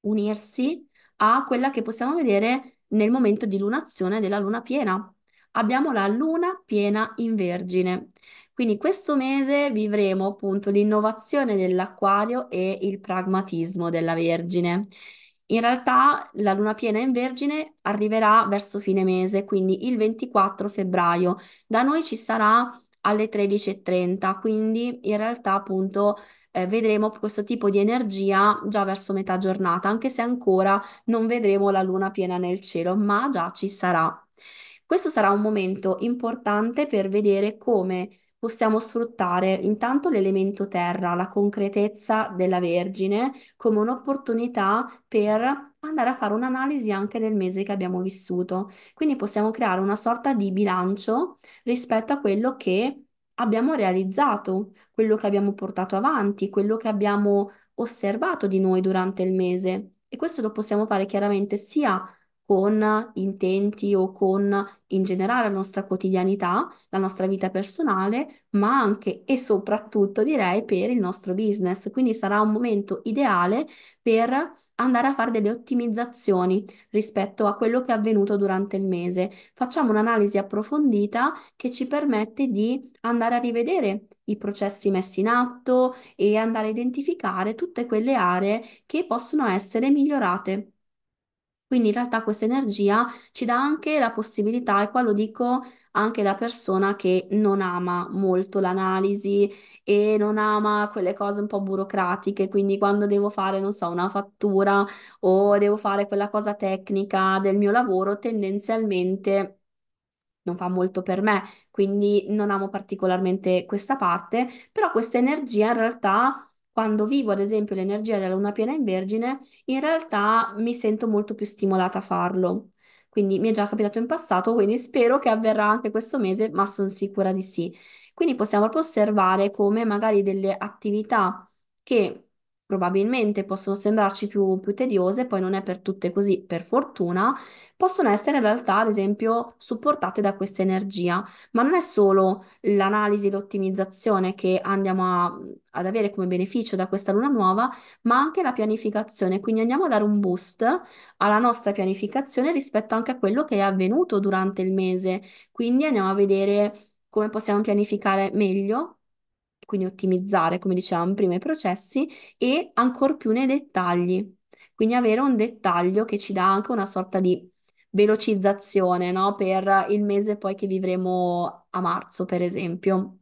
unirsi a quella che possiamo vedere nel momento di lunazione della luna piena abbiamo la luna piena in Vergine. Quindi questo mese vivremo appunto l'innovazione dell'acquario e il pragmatismo della Vergine. In realtà la luna piena in Vergine arriverà verso fine mese, quindi il 24 febbraio. Da noi ci sarà alle 13.30, quindi in realtà appunto eh, vedremo questo tipo di energia già verso metà giornata, anche se ancora non vedremo la luna piena nel cielo, ma già ci sarà. Questo sarà un momento importante per vedere come possiamo sfruttare intanto l'elemento terra, la concretezza della Vergine, come un'opportunità per andare a fare un'analisi anche del mese che abbiamo vissuto. Quindi possiamo creare una sorta di bilancio rispetto a quello che abbiamo realizzato, quello che abbiamo portato avanti, quello che abbiamo osservato di noi durante il mese. E questo lo possiamo fare chiaramente sia con intenti o con in generale la nostra quotidianità, la nostra vita personale, ma anche e soprattutto direi per il nostro business. Quindi sarà un momento ideale per andare a fare delle ottimizzazioni rispetto a quello che è avvenuto durante il mese. Facciamo un'analisi approfondita che ci permette di andare a rivedere i processi messi in atto e andare a identificare tutte quelle aree che possono essere migliorate. Quindi in realtà questa energia ci dà anche la possibilità, e qua lo dico anche da persona che non ama molto l'analisi e non ama quelle cose un po' burocratiche, quindi quando devo fare, non so, una fattura o devo fare quella cosa tecnica del mio lavoro, tendenzialmente non fa molto per me, quindi non amo particolarmente questa parte, però questa energia in realtà quando vivo ad esempio l'energia della luna piena in vergine, in realtà mi sento molto più stimolata a farlo. Quindi mi è già capitato in passato, quindi spero che avverrà anche questo mese, ma sono sicura di sì. Quindi possiamo proprio osservare come magari delle attività che probabilmente possono sembrarci più, più tediose, poi non è per tutte così, per fortuna, possono essere in realtà, ad esempio, supportate da questa energia. Ma non è solo l'analisi e l'ottimizzazione che andiamo a- ad avere come beneficio da questa luna nuova, ma anche la pianificazione. Quindi andiamo a dare un boost alla nostra pianificazione rispetto anche a quello che è avvenuto durante il mese. Quindi andiamo a vedere come possiamo pianificare meglio quindi ottimizzare, come dicevamo prima, i processi e ancor più nei dettagli. Quindi avere un dettaglio che ci dà anche una sorta di velocizzazione, no? Per il mese poi che vivremo a marzo, per esempio.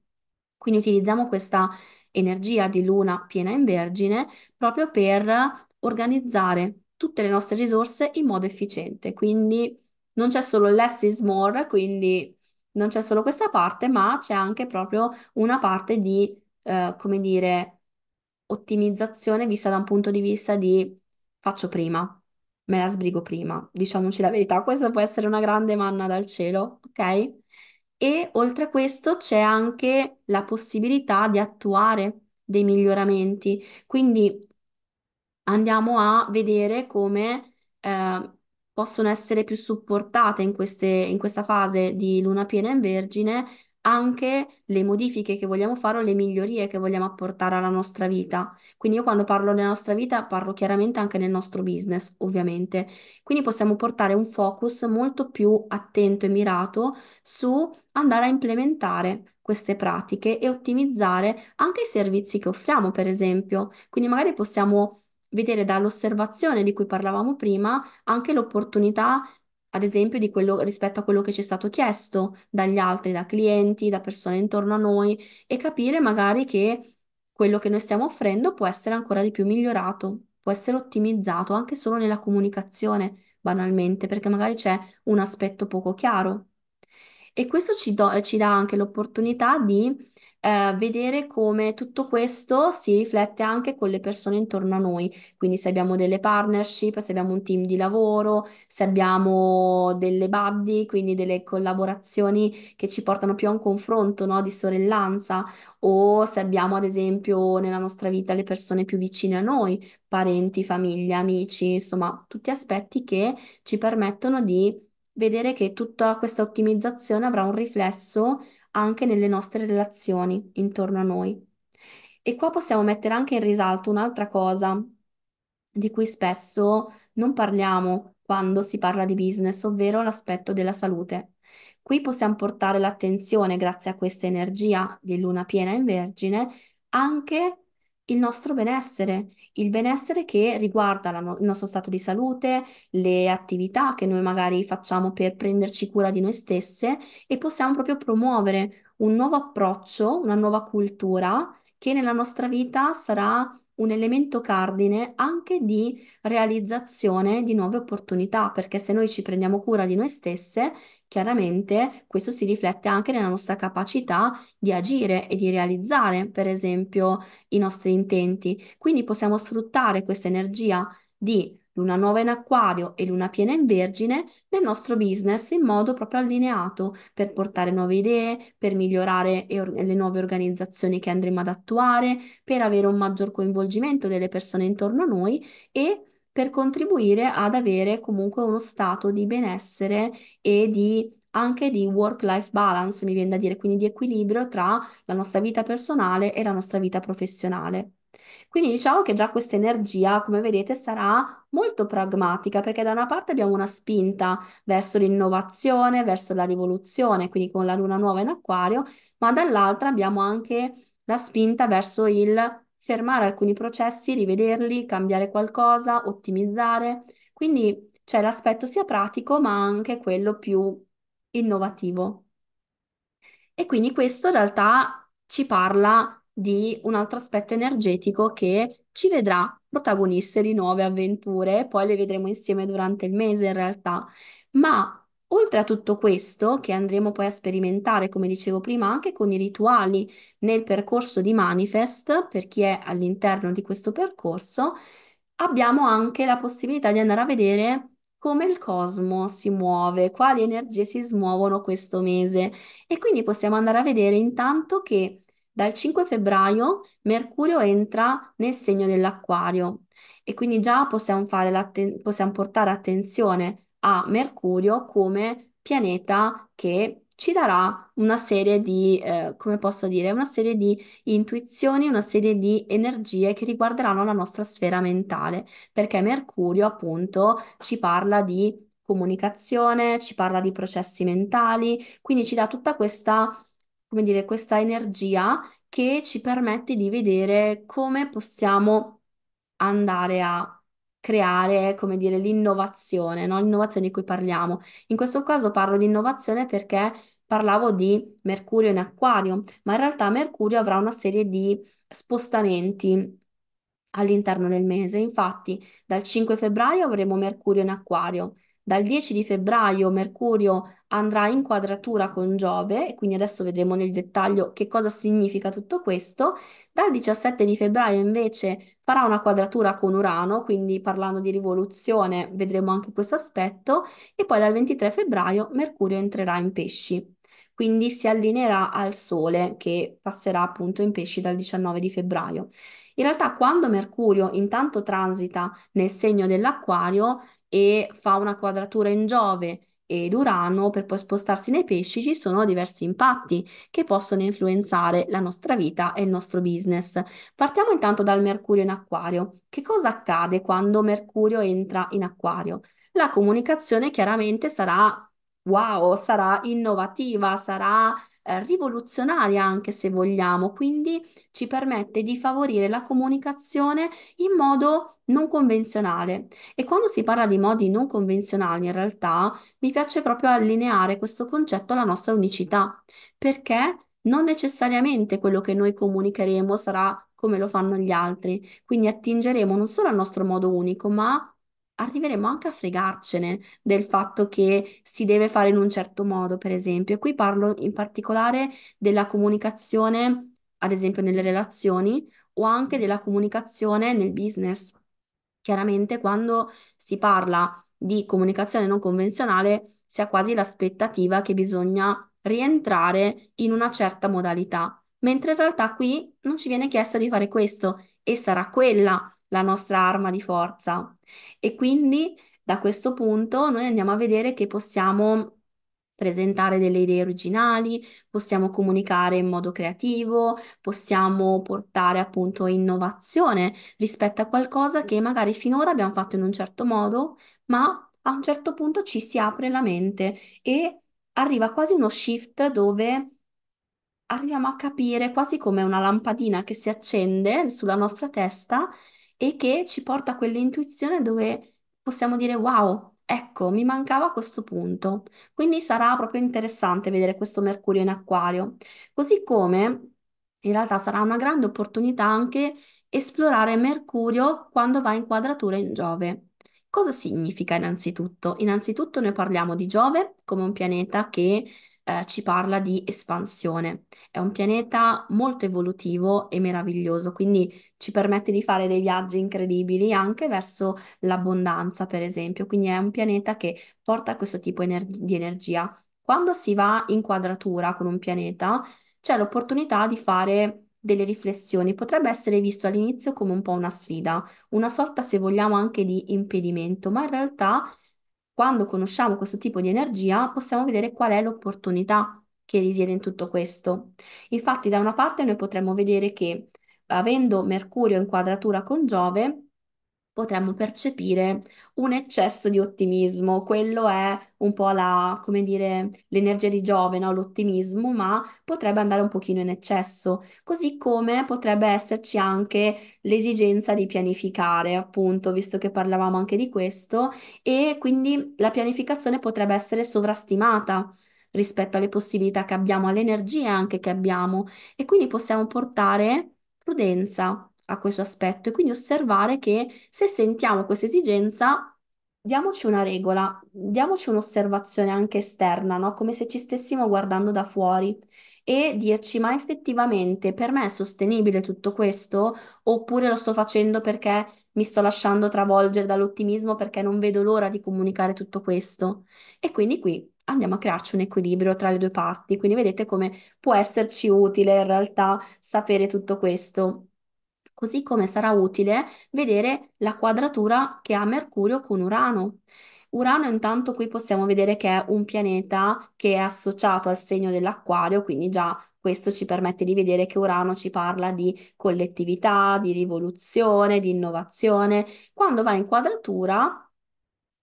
Quindi utilizziamo questa energia di luna piena in vergine proprio per organizzare tutte le nostre risorse in modo efficiente. Quindi non c'è solo less is more, quindi non c'è solo questa parte, ma c'è anche proprio una parte di, eh, come dire, ottimizzazione vista da un punto di vista di faccio prima, me la sbrigo prima, diciamoci la verità, questa può essere una grande manna dal cielo, ok? E oltre a questo c'è anche la possibilità di attuare dei miglioramenti, quindi andiamo a vedere come eh, possono essere più supportate in, queste, in questa fase di luna piena in vergine anche le modifiche che vogliamo fare o le migliorie che vogliamo apportare alla nostra vita. Quindi io quando parlo della nostra vita parlo chiaramente anche nel nostro business, ovviamente. Quindi possiamo portare un focus molto più attento e mirato su andare a implementare queste pratiche e ottimizzare anche i servizi che offriamo, per esempio. Quindi magari possiamo vedere dall'osservazione di cui parlavamo prima anche l'opportunità, ad esempio, di quello, rispetto a quello che ci è stato chiesto dagli altri, da clienti, da persone intorno a noi e capire magari che quello che noi stiamo offrendo può essere ancora di più migliorato, può essere ottimizzato anche solo nella comunicazione, banalmente, perché magari c'è un aspetto poco chiaro. E questo ci, do, ci dà anche l'opportunità di eh, vedere come tutto questo si riflette anche con le persone intorno a noi. Quindi se abbiamo delle partnership, se abbiamo un team di lavoro, se abbiamo delle buddy, quindi delle collaborazioni che ci portano più a un confronto, no? Di sorellanza, o se abbiamo ad esempio nella nostra vita le persone più vicine a noi, parenti, famiglia, amici, insomma, tutti aspetti che ci permettono di vedere che tutta questa ottimizzazione avrà un riflesso anche nelle nostre relazioni intorno a noi. E qua possiamo mettere anche in risalto un'altra cosa di cui spesso non parliamo quando si parla di business, ovvero l'aspetto della salute. Qui possiamo portare l'attenzione, grazie a questa energia di luna piena in Vergine, anche il nostro benessere, il benessere che riguarda no- il nostro stato di salute, le attività che noi magari facciamo per prenderci cura di noi stesse e possiamo proprio promuovere un nuovo approccio, una nuova cultura che nella nostra vita sarà un elemento cardine anche di realizzazione di nuove opportunità, perché se noi ci prendiamo cura di noi stesse, chiaramente questo si riflette anche nella nostra capacità di agire e di realizzare, per esempio, i nostri intenti. Quindi possiamo sfruttare questa energia di luna nuova in acquario e luna piena in vergine nel nostro business in modo proprio allineato per portare nuove idee, per migliorare le nuove organizzazioni che andremo ad attuare, per avere un maggior coinvolgimento delle persone intorno a noi e per contribuire ad avere comunque uno stato di benessere e di anche di work-life balance, mi viene da dire, quindi di equilibrio tra la nostra vita personale e la nostra vita professionale. Quindi diciamo che già questa energia, come vedete, sarà molto pragmatica, perché da una parte abbiamo una spinta verso l'innovazione, verso la rivoluzione, quindi con la luna nuova in acquario, ma dall'altra abbiamo anche la spinta verso il fermare alcuni processi, rivederli, cambiare qualcosa, ottimizzare. Quindi c'è l'aspetto sia pratico, ma anche quello più innovativo. E quindi questo in realtà ci parla di un altro aspetto energetico che ci vedrà protagoniste di nuove avventure, poi le vedremo insieme durante il mese in realtà, ma Oltre a tutto questo, che andremo poi a sperimentare, come dicevo prima, anche con i rituali nel percorso di Manifest, per chi è all'interno di questo percorso, abbiamo anche la possibilità di andare a vedere come il cosmo si muove, quali energie si smuovono questo mese e quindi possiamo andare a vedere intanto che dal 5 febbraio Mercurio entra nel segno dell'Acquario e quindi già possiamo, fare possiamo portare attenzione a Mercurio come pianeta che ci darà una serie di, eh, come posso dire, una serie di intuizioni, una serie di energie che riguarderanno la nostra sfera mentale, perché Mercurio appunto ci parla di comunicazione, ci parla di processi mentali, quindi ci dà tutta questa come dire, questa energia che ci permette di vedere come possiamo andare a creare, come dire, l'innovazione, no? L'innovazione di cui parliamo. In questo caso parlo di innovazione perché parlavo di Mercurio in Acquario, ma in realtà Mercurio avrà una serie di spostamenti all'interno del mese. Infatti, dal 5 febbraio avremo Mercurio in Acquario, dal 10 di febbraio Mercurio andrà in quadratura con Giove, e quindi adesso vedremo nel dettaglio che cosa significa tutto questo. Dal 17 di febbraio invece farà una quadratura con Urano, quindi parlando di rivoluzione vedremo anche questo aspetto, e poi dal 23 febbraio Mercurio entrerà in pesci. Quindi si allineerà al Sole che passerà appunto in pesci dal 19 di febbraio. In realtà quando Mercurio intanto transita nel segno dell'acquario e fa una quadratura in Giove ed Urano per poi spostarsi nei pesci ci sono diversi impatti che possono influenzare la nostra vita e il nostro business. Partiamo intanto dal Mercurio in Acquario. Che cosa accade quando Mercurio entra in Acquario? La comunicazione chiaramente sarà wow, sarà innovativa, sarà eh, rivoluzionaria anche se vogliamo, quindi ci permette di favorire la comunicazione in modo non convenzionale. E quando si parla di modi non convenzionali, in realtà mi piace proprio allineare questo concetto alla nostra unicità, perché non necessariamente quello che noi comunicheremo sarà come lo fanno gli altri, quindi attingeremo non solo al nostro modo unico, ma arriveremo anche a fregarcene del fatto che si deve fare in un certo modo, per esempio. E qui parlo in particolare della comunicazione, ad esempio nelle relazioni, o anche della comunicazione nel business. Chiaramente quando si parla di comunicazione non convenzionale, si ha quasi l'aspettativa che bisogna rientrare in una certa modalità, mentre in realtà qui non ci viene chiesto di fare questo e sarà quella la nostra arma di forza. E quindi da questo punto noi andiamo a vedere che possiamo presentare delle idee originali, possiamo comunicare in modo creativo, possiamo portare appunto innovazione rispetto a qualcosa che magari finora abbiamo fatto in un certo modo, ma a un certo punto ci si apre la mente e arriva quasi uno shift dove arriviamo a capire quasi come una lampadina che si accende sulla nostra testa e che ci porta a quell'intuizione dove possiamo dire wow, ecco, mi mancava questo punto. Quindi sarà proprio interessante vedere questo Mercurio in Acquario. Così come in realtà sarà una grande opportunità anche esplorare Mercurio quando va in quadratura in Giove. Cosa significa innanzitutto? Innanzitutto noi parliamo di Giove come un pianeta che eh, ci parla di espansione. È un pianeta molto evolutivo e meraviglioso, quindi ci permette di fare dei viaggi incredibili anche verso l'abbondanza, per esempio. Quindi è un pianeta che porta questo tipo ener- di energia. Quando si va in quadratura con un pianeta, c'è l'opportunità di fare delle riflessioni. Potrebbe essere visto all'inizio come un po' una sfida, una sorta, se vogliamo, anche di impedimento, ma in realtà quando conosciamo questo tipo di energia, possiamo vedere qual è l'opportunità che risiede in tutto questo. Infatti, da una parte noi potremmo vedere che avendo Mercurio in quadratura con Giove, potremmo percepire un eccesso di ottimismo. Quello è un po' la, come dire, l'energia di Giove, no? L'ottimismo, ma potrebbe andare un pochino in eccesso, così come potrebbe esserci anche l'esigenza di pianificare, appunto, visto che parlavamo anche di questo, e quindi la pianificazione potrebbe essere sovrastimata rispetto alle possibilità che abbiamo, alle energie anche che abbiamo, e quindi possiamo portare prudenza a questo aspetto e quindi osservare che se sentiamo questa esigenza, diamoci una regola, diamoci un'osservazione anche esterna, no? Come se ci stessimo guardando da fuori e dirci ma effettivamente per me è sostenibile tutto questo oppure lo sto facendo perché mi sto lasciando travolgere dall'ottimismo perché non vedo l'ora di comunicare tutto questo. E quindi qui andiamo a crearci un equilibrio tra le due parti, quindi vedete come può esserci utile in realtà sapere tutto questo così come sarà utile vedere la quadratura che ha Mercurio con Urano. Urano intanto qui possiamo vedere che è un pianeta che è associato al segno dell'acquario, quindi già questo ci permette di vedere che Urano ci parla di collettività, di rivoluzione, di innovazione. Quando va in quadratura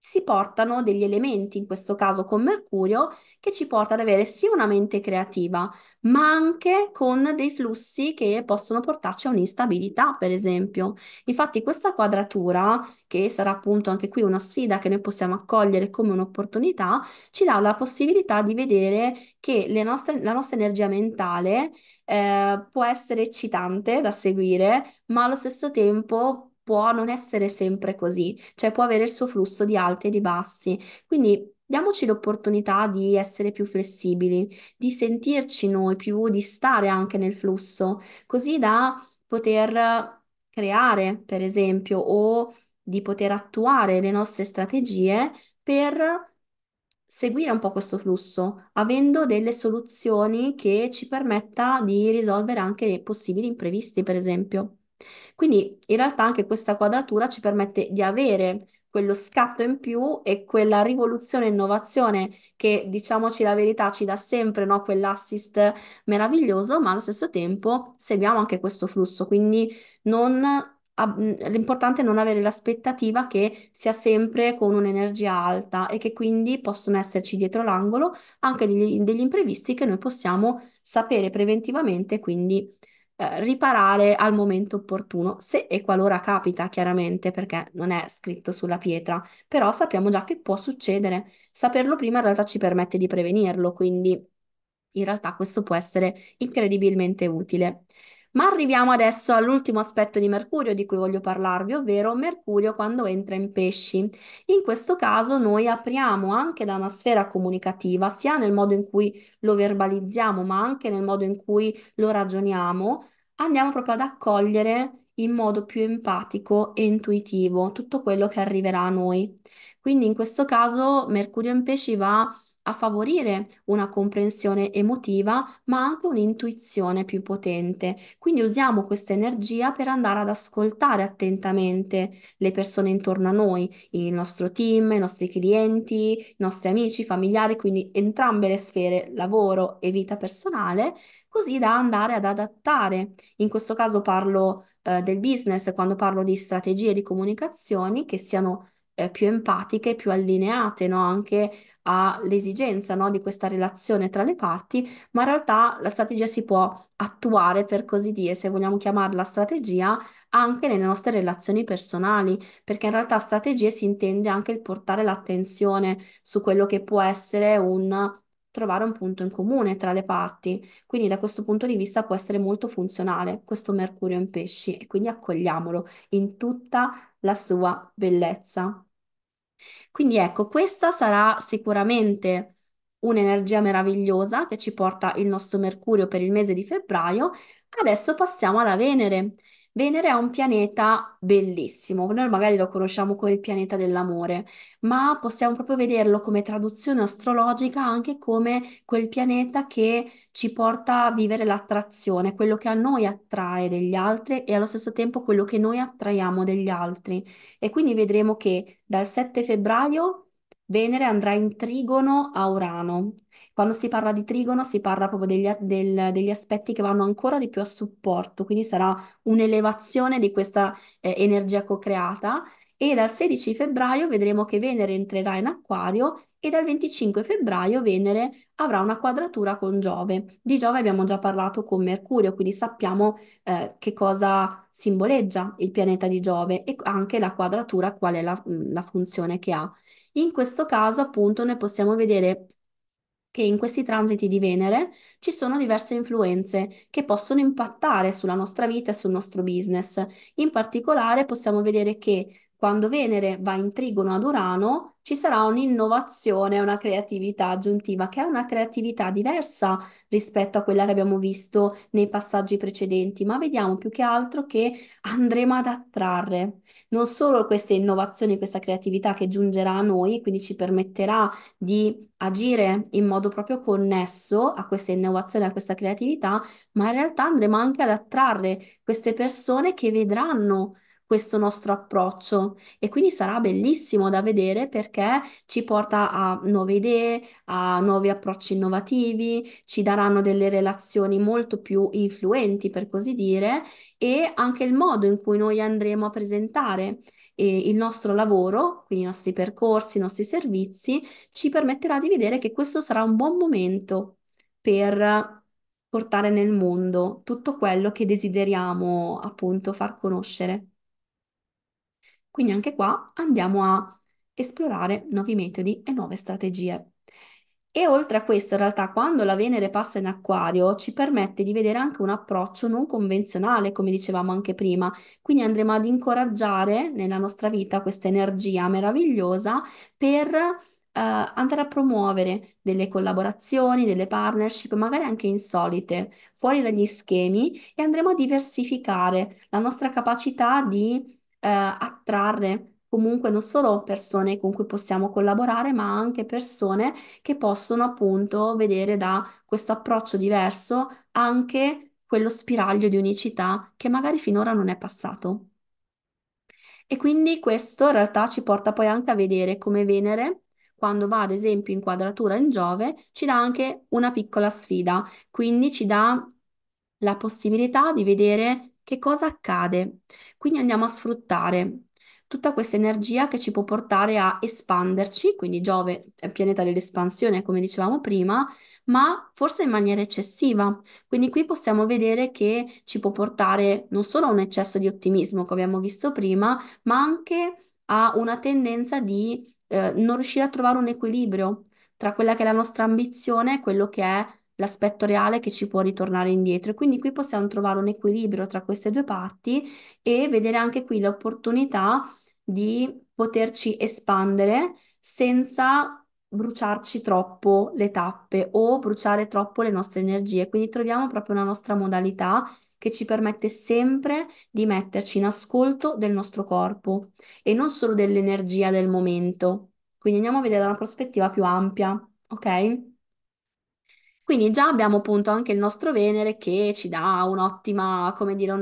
si portano degli elementi, in questo caso con Mercurio, che ci porta ad avere sia una mente creativa, ma anche con dei flussi che possono portarci a un'instabilità, per esempio. Infatti, questa quadratura, che sarà appunto anche qui una sfida che noi possiamo accogliere come un'opportunità, ci dà la possibilità di vedere che nostre, la nostra energia mentale eh, può essere eccitante da seguire, ma allo stesso tempo può non essere sempre così, cioè può avere il suo flusso di alti e di bassi. Quindi diamoci l'opportunità di essere più flessibili, di sentirci noi più, di stare anche nel flusso, così da poter creare, per esempio, o di poter attuare le nostre strategie per seguire un po' questo flusso, avendo delle soluzioni che ci permetta di risolvere anche possibili imprevisti, per esempio. Quindi in realtà anche questa quadratura ci permette di avere quello scatto in più e quella rivoluzione innovazione che, diciamoci la verità, ci dà sempre no? quell'assist meraviglioso, ma allo stesso tempo seguiamo anche questo flusso. Quindi non, l'importante è non avere l'aspettativa che sia sempre con un'energia alta e che quindi possono esserci dietro l'angolo anche degli, degli imprevisti che noi possiamo sapere preventivamente, quindi eh, riparare al momento opportuno, se e qualora capita, chiaramente, perché non è scritto sulla pietra, però sappiamo già che può succedere. Saperlo prima in realtà ci permette di prevenirlo, quindi in realtà questo può essere incredibilmente utile. Ma arriviamo adesso all'ultimo aspetto di Mercurio di cui voglio parlarvi, ovvero Mercurio quando entra in pesci. In questo caso noi apriamo anche da una sfera comunicativa, sia nel modo in cui lo verbalizziamo, ma anche nel modo in cui lo ragioniamo, andiamo proprio ad accogliere in modo più empatico e intuitivo tutto quello che arriverà a noi. Quindi in questo caso Mercurio in pesci va a favorire una comprensione emotiva, ma anche un'intuizione più potente. Quindi usiamo questa energia per andare ad ascoltare attentamente le persone intorno a noi, il nostro team, i nostri clienti, i nostri amici, familiari, quindi entrambe le sfere, lavoro e vita personale, così da andare ad adattare. In questo caso parlo eh, del business, quando parlo di strategie di comunicazioni che siano eh, più empatiche, più allineate, no? Anche all'esigenza, no? Di questa relazione tra le parti, ma in realtà la strategia si può attuare, per così dire, se vogliamo chiamarla strategia, anche nelle nostre relazioni personali, perché in realtà strategie si intende anche il portare l'attenzione su quello che può essere un trovare un punto in comune tra le parti. Quindi da questo punto di vista può essere molto funzionale questo Mercurio in pesci e quindi accogliamolo in tutta la sua bellezza. Quindi ecco, questa sarà sicuramente un'energia meravigliosa che ci porta il nostro Mercurio per il mese di febbraio. Adesso passiamo alla Venere, Venere è un pianeta bellissimo, noi magari lo conosciamo come il pianeta dell'amore, ma possiamo proprio vederlo come traduzione astrologica anche come quel pianeta che ci porta a vivere l'attrazione, quello che a noi attrae degli altri e allo stesso tempo quello che noi attraiamo degli altri. E quindi vedremo che dal 7 febbraio Venere andrà in trigono a Urano. Quando si parla di trigono si parla proprio degli, del- degli aspetti che vanno ancora di più a supporto, quindi sarà un'elevazione di questa eh, energia co-creata. E dal 16 febbraio vedremo che Venere entrerà in Acquario e dal 25 febbraio Venere avrà una quadratura con Giove. Di Giove abbiamo già parlato con Mercurio, quindi sappiamo eh, che cosa simboleggia il pianeta di Giove e anche la quadratura, qual è la, mm, la funzione che ha. In questo caso, appunto, noi possiamo vedere che in questi transiti di Venere ci sono diverse influenze che possono impattare sulla nostra vita e sul nostro business. In particolare possiamo vedere che quando Venere va in trigono ad Urano, ci sarà un'innovazione, una creatività aggiuntiva, che è una creatività diversa rispetto a quella che abbiamo visto nei passaggi precedenti, ma vediamo più che altro che andremo ad attrarre non solo queste innovazioni, questa creatività che giungerà a noi, quindi ci permetterà di agire in modo proprio connesso a questa innovazione, a questa creatività, ma in realtà andremo anche ad attrarre queste persone che vedranno questo nostro approccio e quindi sarà bellissimo da vedere perché ci porta a nuove idee, a nuovi approcci innovativi, ci daranno delle relazioni molto più influenti per così dire e anche il modo in cui noi andremo a presentare eh, il nostro lavoro, quindi i nostri percorsi, i nostri servizi, ci permetterà di vedere che questo sarà un buon momento per portare nel mondo tutto quello che desideriamo appunto far conoscere. Quindi anche qua andiamo a esplorare nuovi metodi e nuove strategie. E oltre a questo, in realtà, quando la Venere passa in acquario, ci permette di vedere anche un approccio non convenzionale, come dicevamo anche prima. Quindi andremo ad incoraggiare nella nostra vita questa energia meravigliosa per eh, andare a promuovere delle collaborazioni, delle partnership, magari anche insolite, fuori dagli schemi, e andremo a diversificare la nostra capacità di eh, attrarre comunque non solo persone con cui possiamo collaborare, ma anche persone che possono appunto vedere da questo approccio diverso anche quello spiraglio di unicità che magari finora non è passato. E quindi questo in realtà ci porta poi anche a vedere come Venere, quando va ad esempio in quadratura in Giove, ci dà anche una piccola sfida, quindi ci dà la possibilità di vedere che cosa accade? Quindi andiamo a sfruttare tutta questa energia che ci può portare a espanderci, quindi Giove è il pianeta dell'espansione, come dicevamo prima, ma forse in maniera eccessiva. Quindi qui possiamo vedere che ci può portare non solo a un eccesso di ottimismo, come abbiamo visto prima, ma anche a una tendenza di eh, non riuscire a trovare un equilibrio tra quella che è la nostra ambizione e quello che è l'aspetto reale che ci può ritornare indietro. E quindi qui possiamo trovare un equilibrio tra queste due parti e vedere anche qui l'opportunità di poterci espandere senza bruciarci troppo le tappe o bruciare troppo le nostre energie. Quindi troviamo proprio una nostra modalità che ci permette sempre di metterci in ascolto del nostro corpo e non solo dell'energia del momento. Quindi andiamo a vedere da una prospettiva più ampia, ok? Quindi già abbiamo appunto anche il nostro Venere che ci dà un'ottima, come dire,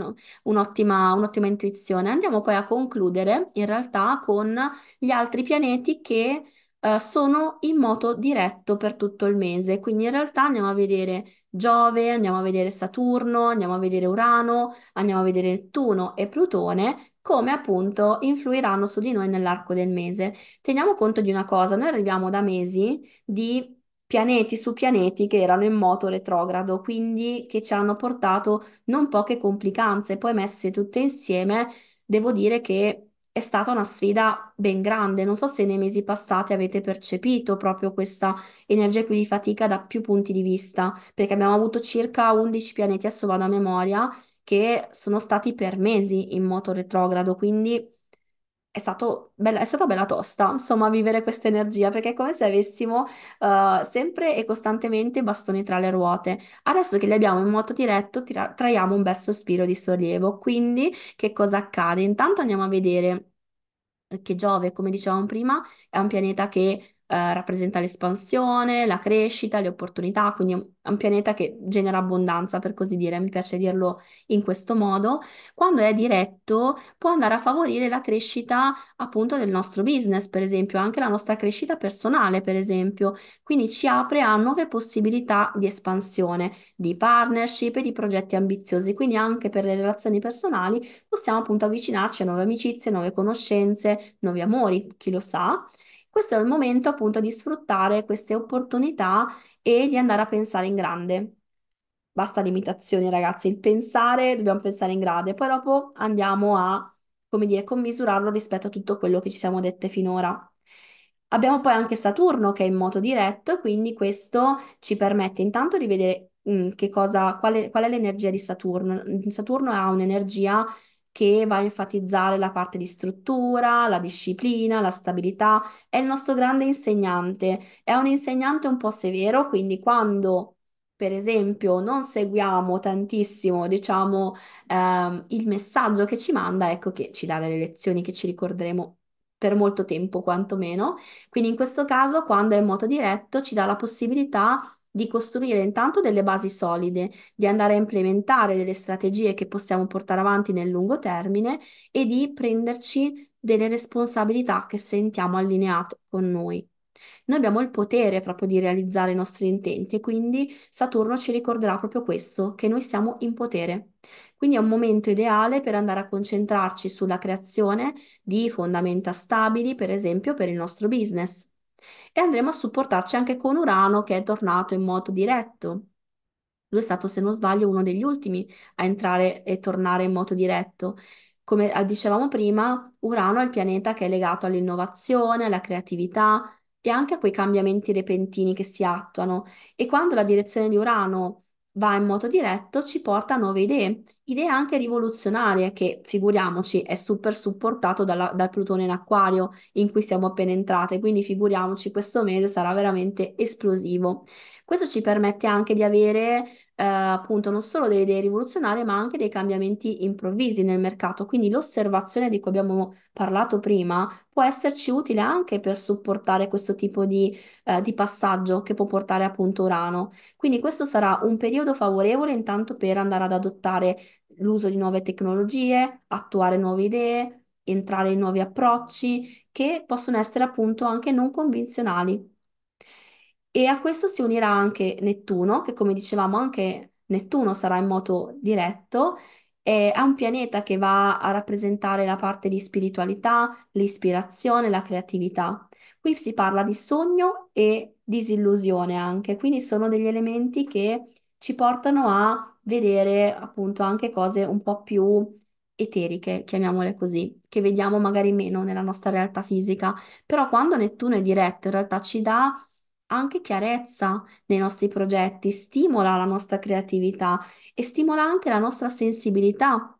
un'ottima, un'ottima intuizione. Andiamo poi a concludere in realtà con gli altri pianeti che eh, sono in moto diretto per tutto il mese. Quindi in realtà andiamo a vedere Giove, andiamo a vedere Saturno, andiamo a vedere Urano, andiamo a vedere Nettuno e Plutone, come appunto influiranno su di noi nell'arco del mese. Teniamo conto di una cosa, noi arriviamo da mesi di pianeti su pianeti che erano in moto retrogrado, quindi che ci hanno portato non poche complicanze. Poi messe tutte insieme, devo dire che è stata una sfida ben grande. Non so se nei mesi passati avete percepito proprio questa energia più di fatica da più punti di vista, perché abbiamo avuto circa 11 pianeti, adesso vado a memoria, che sono stati per mesi in moto retrogrado, quindi è stato bella, è stata bella tosta, insomma, vivere questa energia, perché è come se avessimo eh, sempre e costantemente bastoni tra le ruote. Adesso che li abbiamo in moto diretto, tira- traiamo un bel sospiro di sollievo. Quindi, che cosa accade? Intanto andiamo a vedere che Giove, come dicevamo prima, è un pianeta che eh, rappresenta l'espansione, la crescita, le opportunità, quindi è un pianeta che genera abbondanza, per così dire, mi piace dirlo in questo modo. Quando è diretto può andare a favorire la crescita appunto del nostro business, per esempio, anche la nostra crescita personale, per esempio. Quindi ci apre a nuove possibilità di espansione, di partnership e di progetti ambiziosi, quindi anche per le relazioni personali possiamo appunto avvicinarci a nuove amicizie, nuove conoscenze, nuovi amori, chi lo sa questo è il momento appunto di sfruttare queste opportunità e di andare a pensare in grande. Basta limitazioni, ragazzi, il pensare, dobbiamo pensare in grande, poi dopo andiamo a, come dire, commisurarlo rispetto a tutto quello che ci siamo dette finora. Abbiamo poi anche Saturno che è in moto diretto, quindi questo ci permette intanto di vedere mh, che cosa, qual è, qual è l'energia di Saturno. Saturno ha un'energia che va a enfatizzare la parte di struttura, la disciplina, la stabilità. È il nostro grande insegnante. È un insegnante un po' severo, quindi quando per esempio, non seguiamo tantissimo, diciamo, ehm, il messaggio che ci manda, ecco che ci dà delle lezioni che ci ricorderemo per molto tempo, quantomeno. Quindi in questo caso, quando è in moto diretto, ci dà la possibilità di costruire intanto delle basi solide, di andare a implementare delle strategie che possiamo portare avanti nel lungo termine e di prenderci delle responsabilità che sentiamo allineate con noi. Noi abbiamo il potere proprio di realizzare i nostri intenti e quindi Saturno ci ricorderà proprio questo, che noi siamo in potere. Quindi è un momento ideale per andare a concentrarci sulla creazione di fondamenta stabili, per esempio, per il nostro business. E andremo a supportarci anche con Urano che è tornato in moto diretto. Lui è stato, se non sbaglio, uno degli ultimi a entrare e tornare in moto diretto. Come eh, dicevamo prima, Urano è il pianeta che è legato all'innovazione, alla creatività e anche a quei cambiamenti repentini che si attuano. E quando la direzione di Urano va in moto diretto, ci porta a nuove idee Idea anche rivoluzionaria che, figuriamoci, è super supportato dalla- dal Plutone in Acquario in cui siamo appena entrate, quindi figuriamoci, questo mese sarà veramente esplosivo. Questo ci permette anche di avere eh, appunto non solo delle idee rivoluzionarie, ma anche dei cambiamenti improvvisi nel mercato. Quindi l'osservazione di cui abbiamo parlato prima può esserci utile anche per supportare questo tipo di, eh, di passaggio che può portare appunto Urano. Quindi questo sarà un periodo favorevole intanto per andare ad adottare l'uso di nuove tecnologie, attuare nuove idee, entrare in nuovi approcci che possono essere appunto anche non convenzionali. E a questo si unirà anche Nettuno, che come dicevamo anche Nettuno sarà in moto diretto, è un pianeta che va a rappresentare la parte di spiritualità, l'ispirazione, la creatività. Qui si parla di sogno e disillusione anche, quindi sono degli elementi che ci portano a vedere appunto anche cose un po' più eteriche, chiamiamole così, che vediamo magari meno nella nostra realtà fisica, però quando Nettuno è diretto in realtà ci dà anche chiarezza nei nostri progetti, stimola la nostra creatività e stimola anche la nostra sensibilità.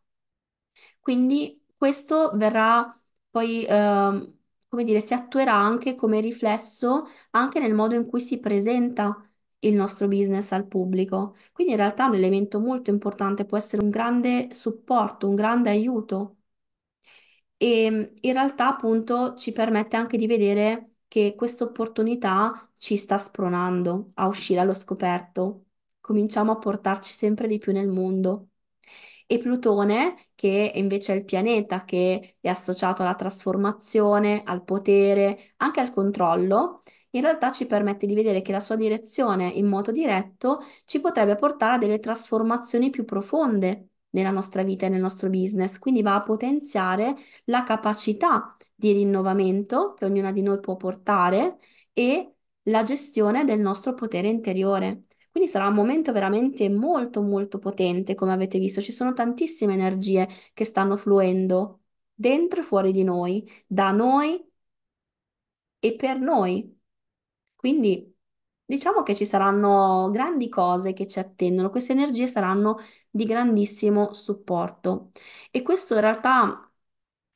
Quindi questo verrà poi, eh, come dire, si attuerà anche come riflesso anche nel modo in cui si presenta il nostro business al pubblico. Quindi in realtà è un elemento molto importante, può essere un grande supporto, un grande aiuto. E ehm, in realtà appunto ci permette anche di vedere che questa opportunità ci sta spronando a uscire allo scoperto. Cominciamo a portarci sempre di più nel mondo. E Plutone, che invece è il pianeta che è associato alla trasformazione, al potere, anche al controllo, in realtà ci permette di vedere che la sua direzione in modo diretto ci potrebbe portare a delle trasformazioni più profonde nella nostra vita e nel nostro business, quindi va a potenziare la capacità di rinnovamento che ognuna di noi può portare e la gestione del nostro potere interiore. Quindi sarà un momento veramente molto molto potente, come avete visto, ci sono tantissime energie che stanno fluendo dentro e fuori di noi, da noi e per noi. Quindi diciamo che ci saranno grandi cose che ci attendono, queste energie saranno di grandissimo supporto e questo in realtà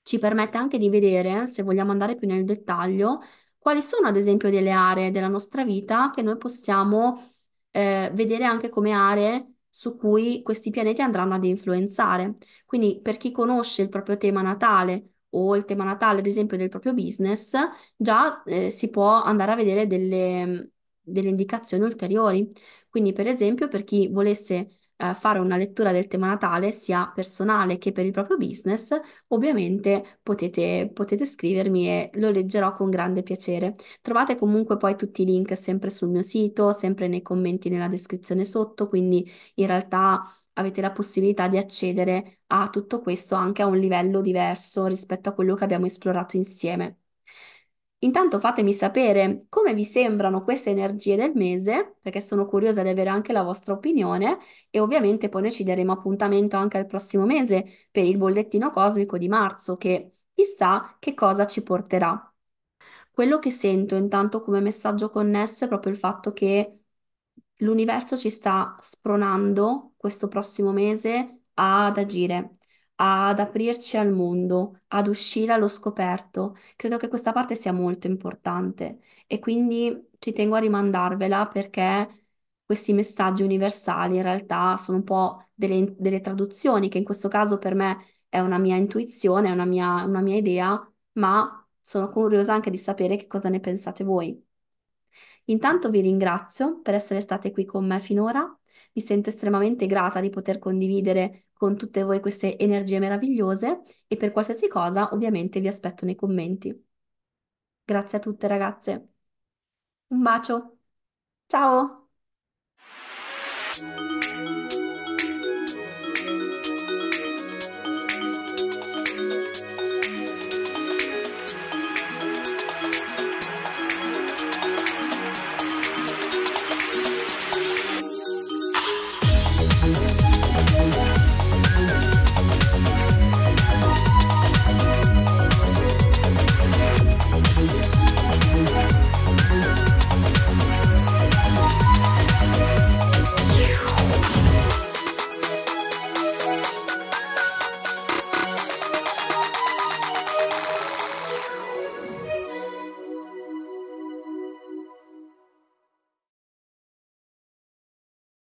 ci permette anche di vedere, se vogliamo andare più nel dettaglio, quali sono ad esempio delle aree della nostra vita che noi possiamo eh, vedere anche come aree su cui questi pianeti andranno ad influenzare. Quindi per chi conosce il proprio tema natale o il tema Natale, ad esempio, del proprio business, già eh, si può andare a vedere delle, delle, indicazioni ulteriori. Quindi, per esempio, per chi volesse eh, fare una lettura del tema Natale, sia personale che per il proprio business, ovviamente potete, potete scrivermi e lo leggerò con grande piacere. Trovate comunque poi tutti i link sempre sul mio sito, sempre nei commenti nella descrizione sotto, quindi in realtà avete la possibilità di accedere a tutto questo anche a un livello diverso rispetto a quello che abbiamo esplorato insieme. Intanto fatemi sapere come vi sembrano queste energie del mese, perché sono curiosa di avere anche la vostra opinione e ovviamente poi noi ci daremo appuntamento anche al prossimo mese per il bollettino cosmico di marzo che chissà che cosa ci porterà. Quello che sento intanto come messaggio connesso è proprio il fatto che l'universo ci sta spronando questo prossimo mese ad agire, ad aprirci al mondo, ad uscire allo scoperto. Credo che questa parte sia molto importante e quindi ci tengo a rimandarvela perché questi messaggi universali in realtà sono un po' delle, delle traduzioni che in questo caso per me è una mia intuizione, è una mia, una mia idea, ma sono curiosa anche di sapere che cosa ne pensate voi. Intanto vi ringrazio per essere state qui con me finora, mi sento estremamente grata di poter condividere con tutte voi queste energie meravigliose e per qualsiasi cosa ovviamente vi aspetto nei commenti. Grazie a tutte ragazze. Un bacio. Ciao!